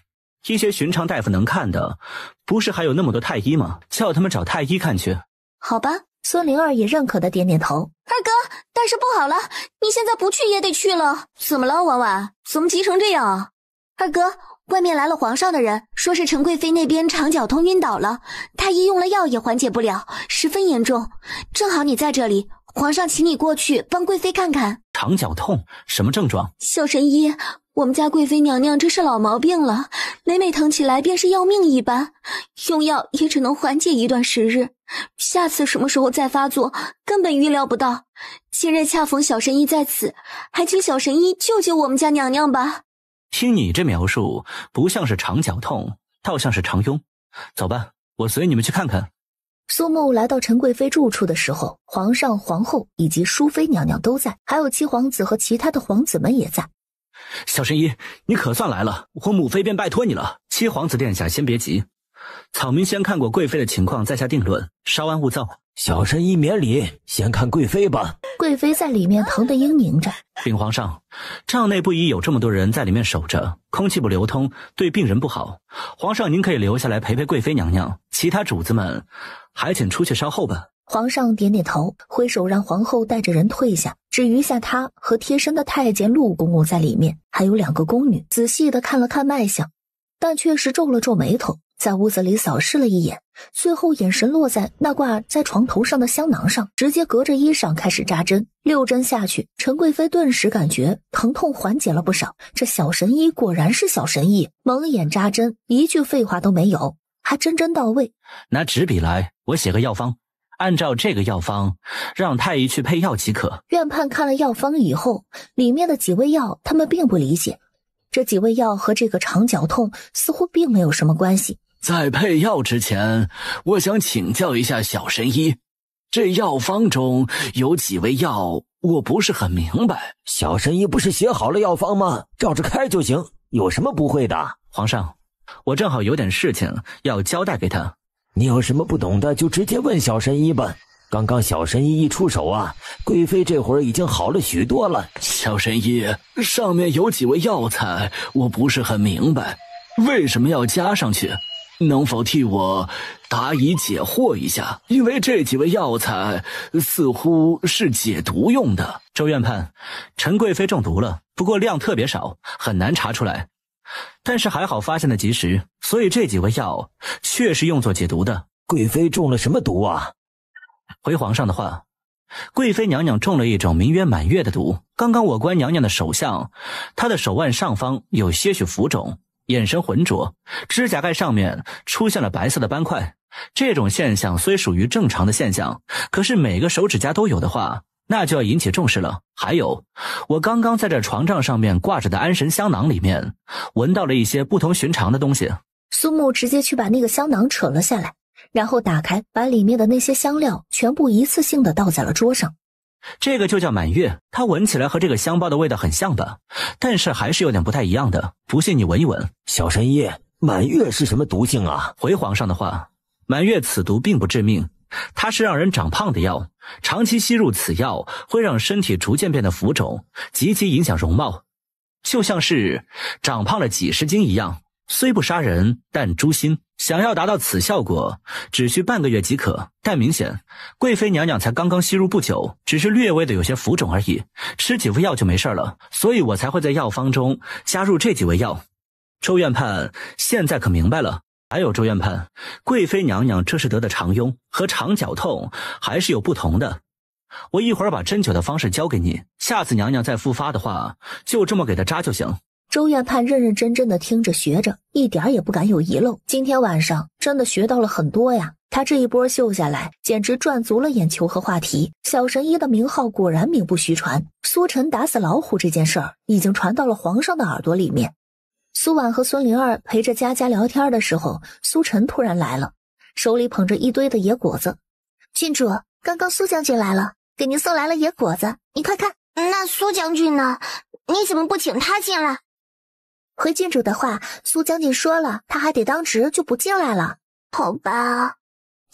一些寻常大夫能看的，不是还有那么多太医吗？叫他们找太医看去。好吧。孙灵儿也认可的点点头。二哥，大事不好了！你现在不去也得去了。怎么了，婉婉？怎么急成这样？二哥，外面来了皇上的人，说是陈贵妃那边肠绞痛晕倒了，太医用了药也缓解不了，十分严重。正好你在这里，皇上请你过去帮贵妃看看。肠绞痛什么症状？小神医，我们家贵妃娘娘这是老毛病了，每每疼起来便是要命一般，用药也只能缓解一段时日。下次什么时候再发作，根本预料不到。今日恰逢小神医在此，还请小神医救救我们家娘娘吧。听你这描述，不像是肠绞痛，倒像是肠痈。走吧，我随你们去看看。苏沐来到陈贵妃住处的时候，皇上、皇后以及淑妃娘娘都在，还有七皇子和其他的皇子们也在。小神医，你可算来了，我母妃便拜托你了。七皇子殿下，先别急。草民先看过贵妃的情况，再下定论。稍安勿躁，小神医免礼，先看贵妃吧。贵妃在里面疼得嘤咛着。禀皇上，帐内不宜有这么多人在里面守着，空气不流通，对病人不好。皇上，您可以留下来陪陪贵妃娘娘，其他主子们，还请出去稍候吧。皇上点点头，挥手让皇后带着人退下，只余下他和贴身的太监陆公公在里面，还有两个宫女仔细的看了看脉象，但却是皱了皱眉头。在屋子里扫视了一眼，最后眼神落在那挂在床头上的香囊上，直接隔着衣裳开始扎针。六针下去，陈贵妃顿时感觉疼痛缓解了不少。这小神医果然是小神医，蒙眼扎针，一句废话都没有，还针针到位。拿纸笔来，我写个药方。按照这个药方，让太医去配药即可。院判看了药方以后，里面的几味药他们并不理解，这几味药和这个肠绞痛似乎并没有什么关系。在配药之前，我想请教一下小神医，这药方中有几味药我不是很明白。小神医不是写好了药方吗？照着开就行，有什么不会的？皇上，我正好有点事情要交代给他。你有什么不懂的就直接问小神医吧。刚刚小神医一出手啊，贵妃这会儿已经好了许多了。小神医，上面有几味药材我不是很明白，为什么要加上去？能否替我答疑解惑一下？因为这几味药材似乎是解毒用的。周院判，陈贵妃中毒了，不过量特别少，很难查出来。但是还好发现的及时，所以这几味药确实用作解毒的。贵妃中了什么毒啊？回皇上的话，贵妃娘娘中了一种名曰满月的毒。刚刚我观娘娘的手相，她的手腕上方有些许浮肿。眼神浑浊，指甲盖上面出现了白色的斑块。这种现象虽属于正常的现象，可是每个手指甲都有的话，那就要引起重视了。还有，我刚刚在这床帐上面挂着的安神香囊里面，闻到了一些不同寻常的东西。苏木直接去把那个香囊扯了下来，然后打开，把里面的那些香料全部一次性的倒在了桌上。这个就叫满月，它闻起来和这个香包的味道很像吧，但是还是有点不太一样的。不信你闻一闻。小神医，满月是什么毒性啊？回皇上的话，满月此毒并不致命，它是让人长胖的药，长期吸入此药会让身体逐渐变得浮肿，极其影响容貌，就像是长胖了几十斤一样。虽不杀人，但诛心。想要达到此效果，只需半个月即可。但明显，贵妃娘娘才刚刚吸入不久，只是略微的有些浮肿而已，吃几副药就没事了。所以我才会在药方中加入这几味药。周院判现在可明白了？还有周院判，贵妃娘娘这是得的肠痈和肠绞痛，还是有不同的。我一会儿把针灸的方式交给你，下次娘娘再复发的话，就这么给她扎就行。周院判认认真真的听着学着，一点儿也不敢有遗漏。今天晚上真的学到了很多呀！他这一波秀下来，简直赚足了眼球和话题。小神医的名号果然名不虚传。苏晨打死老虎这件事儿已经传到了皇上的耳朵里面。苏婉和孙灵儿陪着佳佳聊天的时候，苏晨突然来了，手里捧着一堆的野果子。郡主，刚刚苏将军来了，给您送来了野果子，你快看。那苏将军呢？你怎么不请他进来？回郡主的话，苏将军说了，他还得当值，就不进来了。好吧。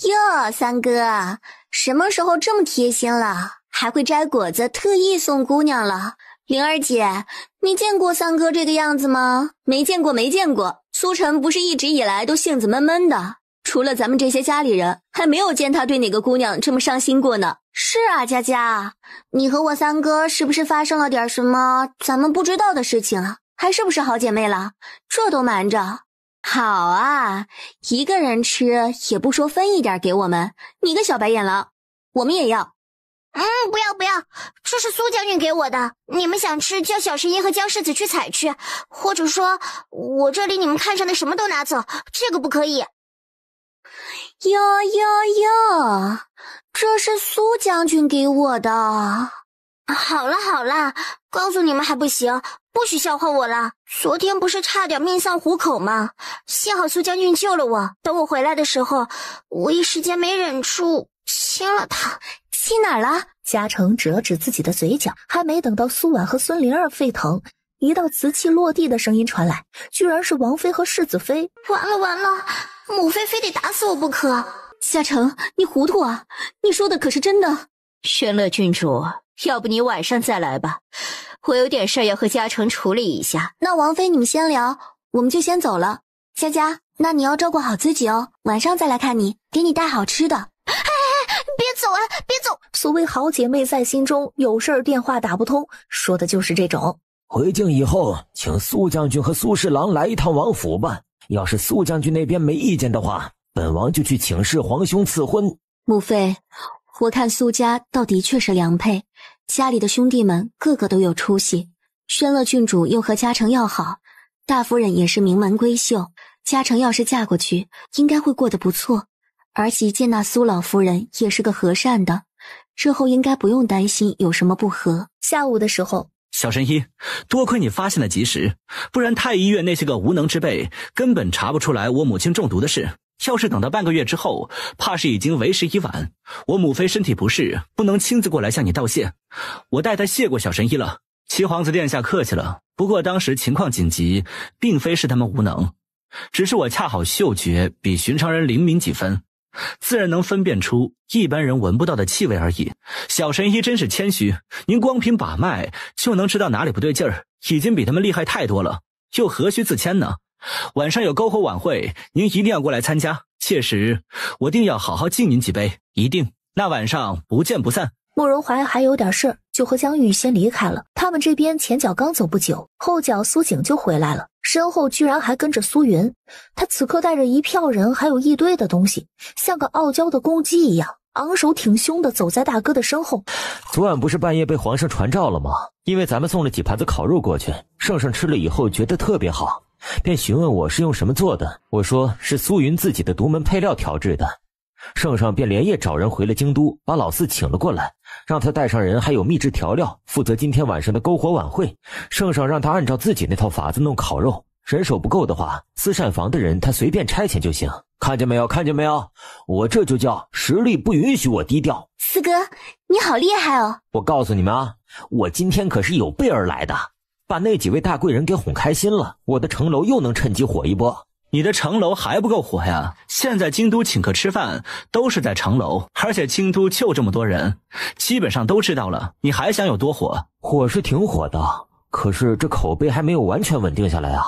哟，三哥，什么时候这么贴心了？还会摘果子，特意送姑娘了。灵儿姐，你见过三哥这个样子吗？没见过，没见过。苏晨不是一直以来都性子闷闷的，除了咱们这些家里人，还没有见他对哪个姑娘这么上心过呢。是啊，佳佳，你和我三哥是不是发生了点什么咱们不知道的事情啊？还是不是好姐妹了？这都瞒着，好啊！一个人吃也不说分一点给我们，你个小白眼狼，我们也要。嗯，不要不要，这是苏将军给我的，你们想吃叫小神医和江世子去采去，或者说我这里你们看上的什么都拿走，这个不可以。哟哟哟，这是苏将军给我的。好了好了，告诉你们还不行。不许笑话我了！昨天不是差点命丧虎口吗？幸好苏将军救了我。等我回来的时候，我一时间没忍住亲了他。亲哪儿了？嘉诚指了指自己的嘴角。还没等到苏婉和孙灵儿沸腾，一道瓷器落地的声音传来，居然是王妃和世子妃。完了完了，母妃非得打死我不可！嘉诚，你糊涂啊！你说的可是真的？宣乐郡主，要不你晚上再来吧。我有点事儿要和嘉诚处理一下，那王妃你们先聊，我们就先走了。佳佳，那你要照顾好自己哦，晚上再来看你，给你带好吃的。哎哎哎，别走啊，别走！所谓好姐妹在心中，有事儿电话打不通，说的就是这种。回京以后，请苏将军和苏侍郎来一趟王府吧。要是苏将军那边没意见的话，本王就去请示皇兄赐婚。母妃，我看苏家倒的确是良配。家里的兄弟们个个都有出息，宣乐郡主又和嘉诚要好，大夫人也是名门闺秀，嘉诚要是嫁过去，应该会过得不错。儿媳见那苏老夫人也是个和善的，之后应该不用担心有什么不和。下午的时候，小神医，多亏你发现的及时，不然太医院那些个无能之辈根本查不出来我母亲中毒的事。要是等到半个月之后，怕是已经为时已晚。我母妃身体不适，不能亲自过来向你道谢，我代她谢过小神医了。七皇子殿下客气了，不过当时情况紧急，并非是他们无能，只是我恰好嗅觉比寻常人灵敏几分，自然能分辨出一般人闻不到的气味而已。小神医真是谦虚，您光凭把脉就能知道哪里不对劲儿，已经比他们厉害太多了，又何须自谦呢？晚上有篝火晚会，您一定要过来参加。届时我定要好好敬您几杯，一定。那晚上不见不散。慕容怀还有点事儿，就和江玉先离开了。他们这边前脚刚走不久，后脚苏景就回来了，身后居然还跟着苏云。他此刻带着一票人，还有一堆的东西，像个傲娇的公鸡一样，昂首挺胸的走在大哥的身后。昨晚不是半夜被皇上传召了吗？因为咱们送了几盘子烤肉过去，圣上吃了以后觉得特别好。便询问我是用什么做的，我说是苏云自己的独门配料调制的。圣上便连夜找人回了京都，把老四请了过来，让他带上人还有秘制调料，负责今天晚上的篝火晚会。圣上让他按照自己那套法子弄烤肉，人手不够的话，私膳房的人他随便差遣就行。看见没有？看见没有？我这就叫实力不允许我低调。四哥，你好厉害哦！我告诉你们啊，我今天可是有备而来的。把那几位大贵人给哄开心了，我的城楼又能趁机火一波。你的城楼还不够火呀？现在京都请客吃饭都是在城楼，而且京都就这么多人，基本上都知道了。你还想有多火？火是挺火的，可是这口碑还没有完全稳定下来啊。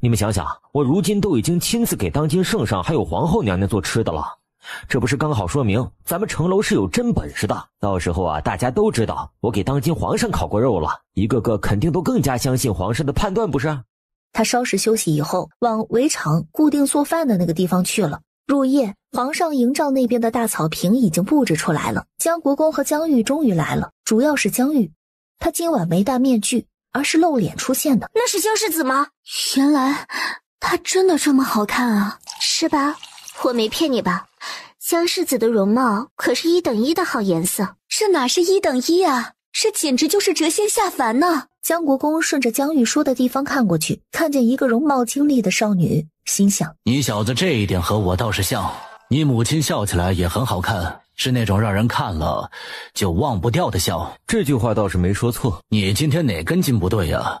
你们想想，我如今都已经亲自给当今圣上还有皇后娘娘做吃的了。这不是刚好说明咱们城楼是有真本事的？到时候啊，大家都知道我给当今皇上烤过肉了，一个个肯定都更加相信皇上的判断，不是？他稍事休息以后，往围场固定做饭的那个地方去了。入夜，皇上营帐那边的大草坪已经布置出来了。江国公和江玉终于来了，主要是江玉，他今晚没戴面具，而是露脸出现的。那是江世子吗？原来他真的这么好看啊，是吧？我没骗你吧？江世子的容貌可是一等一的好颜色，这哪是一等一啊？这简直就是谪仙下凡呢！江国公顺着江玉书的地方看过去，看见一个容貌清丽的少女，心想：你小子这一点和我倒是像，你母亲笑起来也很好看，是那种让人看了就忘不掉的笑。这句话倒是没说错，你今天哪根筋不对呀？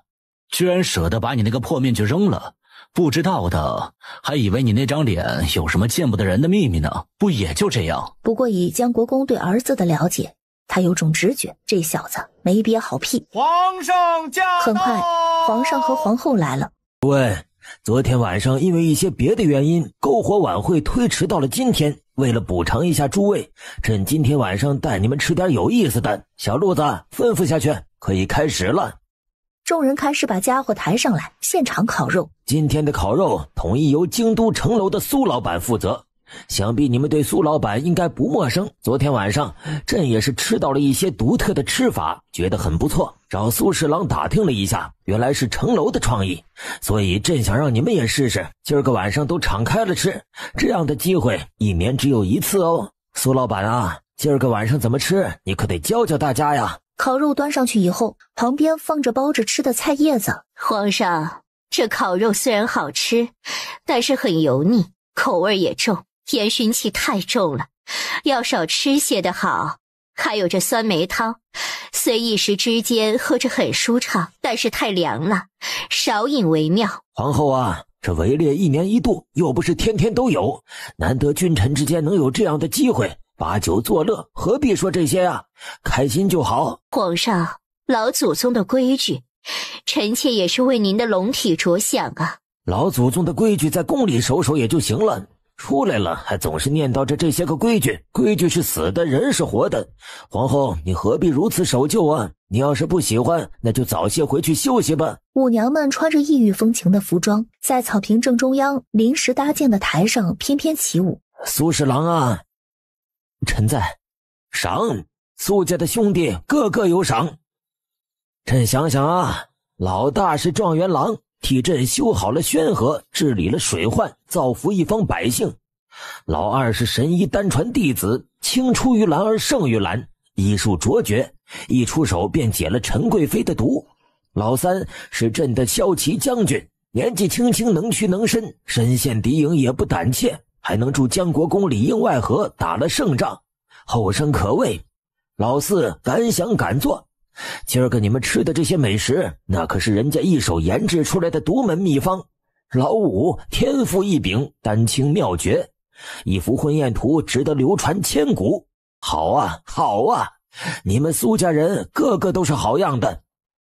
居然舍得把你那个破面具扔了！不知道的还以为你那张脸有什么见不得人的秘密呢，不也就这样？不过以江国公对儿子的了解，他有种直觉，这小子没憋好屁。皇上驾到！很快，皇上和皇后来了。喂，昨天晚上因为一些别的原因，篝火晚会推迟到了今天。为了补偿一下诸位，朕今天晚上带你们吃点有意思的小路子，吩咐下去，可以开始了。众人开始把家伙抬上来，现场烤肉。今天的烤肉统一由京都城楼的苏老板负责，想必你们对苏老板应该不陌生。昨天晚上，朕也是吃到了一些独特的吃法，觉得很不错。找苏侍郎打听了一下，原来是城楼的创意，所以朕想让你们也试试。今儿个晚上都敞开了吃，这样的机会一年只有一次哦。苏老板啊，今儿个晚上怎么吃，你可得教教大家呀。烤肉端上去以后，旁边放着包着吃的菜叶子。皇上，这烤肉虽然好吃，但是很油腻，口味也重，烟熏气太重了，要少吃些的好。还有这酸梅汤，虽一时之间喝着很舒畅，但是太凉了，少饮为妙。皇后啊，这围猎一年一度，又不是天天都有，难得君臣之间能有这样的机会。把酒作乐，何必说这些啊？开心就好。皇上，老祖宗的规矩，臣妾也是为您的龙体着想啊。老祖宗的规矩在宫里守守也就行了，出来了还总是念叨着这些个规矩。规矩是死的，人是活的。皇后，你何必如此守旧啊？你要是不喜欢，那就早些回去休息吧。舞娘们穿着异域风情的服装，在草坪正中央临时搭建的台上翩翩起舞。苏侍郎啊！臣在，赏苏家的兄弟个个有赏。朕想想啊，老大是状元郎，替朕修好了宣河，治理了水患，造福一方百姓；老二是神医单传弟子，青出于蓝而胜于蓝，医术卓绝，一出手便解了陈贵妃的毒；老三是朕的骁骑将军，年纪轻轻能屈能伸，身陷敌营也不胆怯。还能助江国公里应外合打了胜仗，后生可畏。老四敢想敢做，今儿个你们吃的这些美食，那可是人家一手研制出来的独门秘方。老五天赋异禀，丹青妙绝，一幅婚宴图值得流传千古。好啊，好啊，你们苏家人个个都是好样的。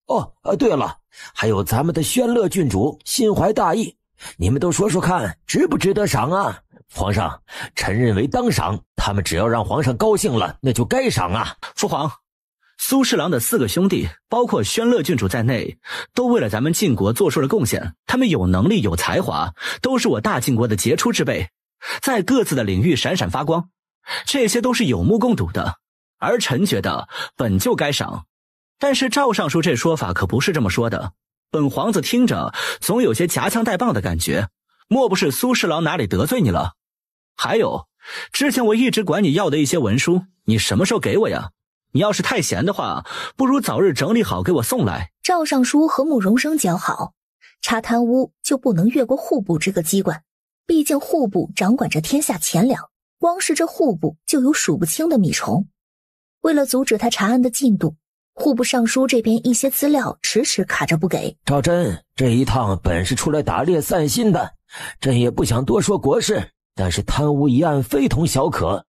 哦，啊对了，还有咱们的宣乐郡主心怀大义，你们都说说看，值不值得赏啊？皇上，臣认为当赏他们，只要让皇上高兴了，那就该赏啊！父皇，苏侍郎的四个兄弟，包括宣乐郡主在内，都为了咱们晋国做出了贡献。他们有能力、有才华，都是我大晋国的杰出之辈，在各自的领域闪闪发光，这些都是有目共睹的。而臣觉得本就该赏，但是赵尚书这说法可不是这么说的。本皇子听着总有些夹枪带棒的感觉，莫不是苏侍郎哪里得罪你了？还有，之前我一直管你要的一些文书，你什么时候给我呀？你要是太闲的话，不如早日整理好给我送来。赵尚书和慕容生交好，查贪污就不能越过户部这个机关，毕竟户部掌管着天下钱粮，光是这户部就有数不清的米虫。为了阻止他查案的进度，户部尚书这边一些资料迟迟卡着不给。赵真，这一趟本是出来打猎散心的，朕也不想多说国事。但是贪污一案非同小可，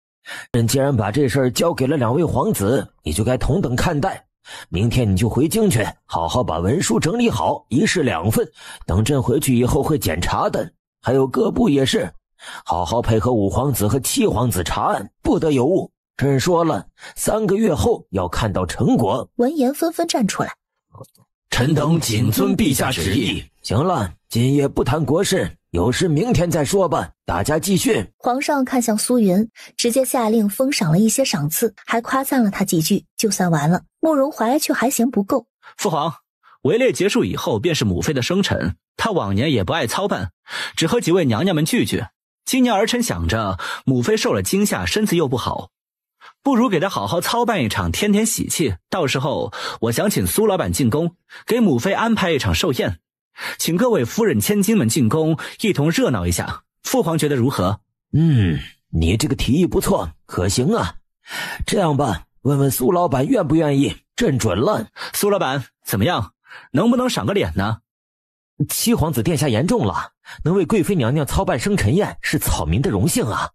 朕既然把这事儿交给了两位皇子，你就该同等看待。明天你就回京去，好好把文书整理好，一式两份，等朕回去以后会检查的。还有各部也是，好好配合五皇子和七皇子查案，不得有误。朕说了，三个月后要看到成果。闻言，纷纷站出来。臣等谨遵陛下旨意。行了，今夜不谈国事，有事明天再说吧。大家继续。皇上看向苏云，直接下令封赏了一些赏赐，还夸赞了他几句。就算完了，慕容怀却还嫌不够。父皇，围猎结束以后便是母妃的生辰，她往年也不爱操办，只和几位娘娘们聚聚。今年儿臣想着母妃受了惊吓，身子又不好。不如给他好好操办一场，添添喜气。到时候，我想请苏老板进宫，给母妃安排一场寿宴，请各位夫人、千金们进宫，一同热闹一下。父皇觉得如何？嗯，你这个提议不错，可行啊。这样吧，问问苏老板愿不愿意。朕准了，苏老板怎么样？能不能赏个脸呢？七皇子殿下言重了，能为贵妃娘娘操办生辰宴，是草民的荣幸啊。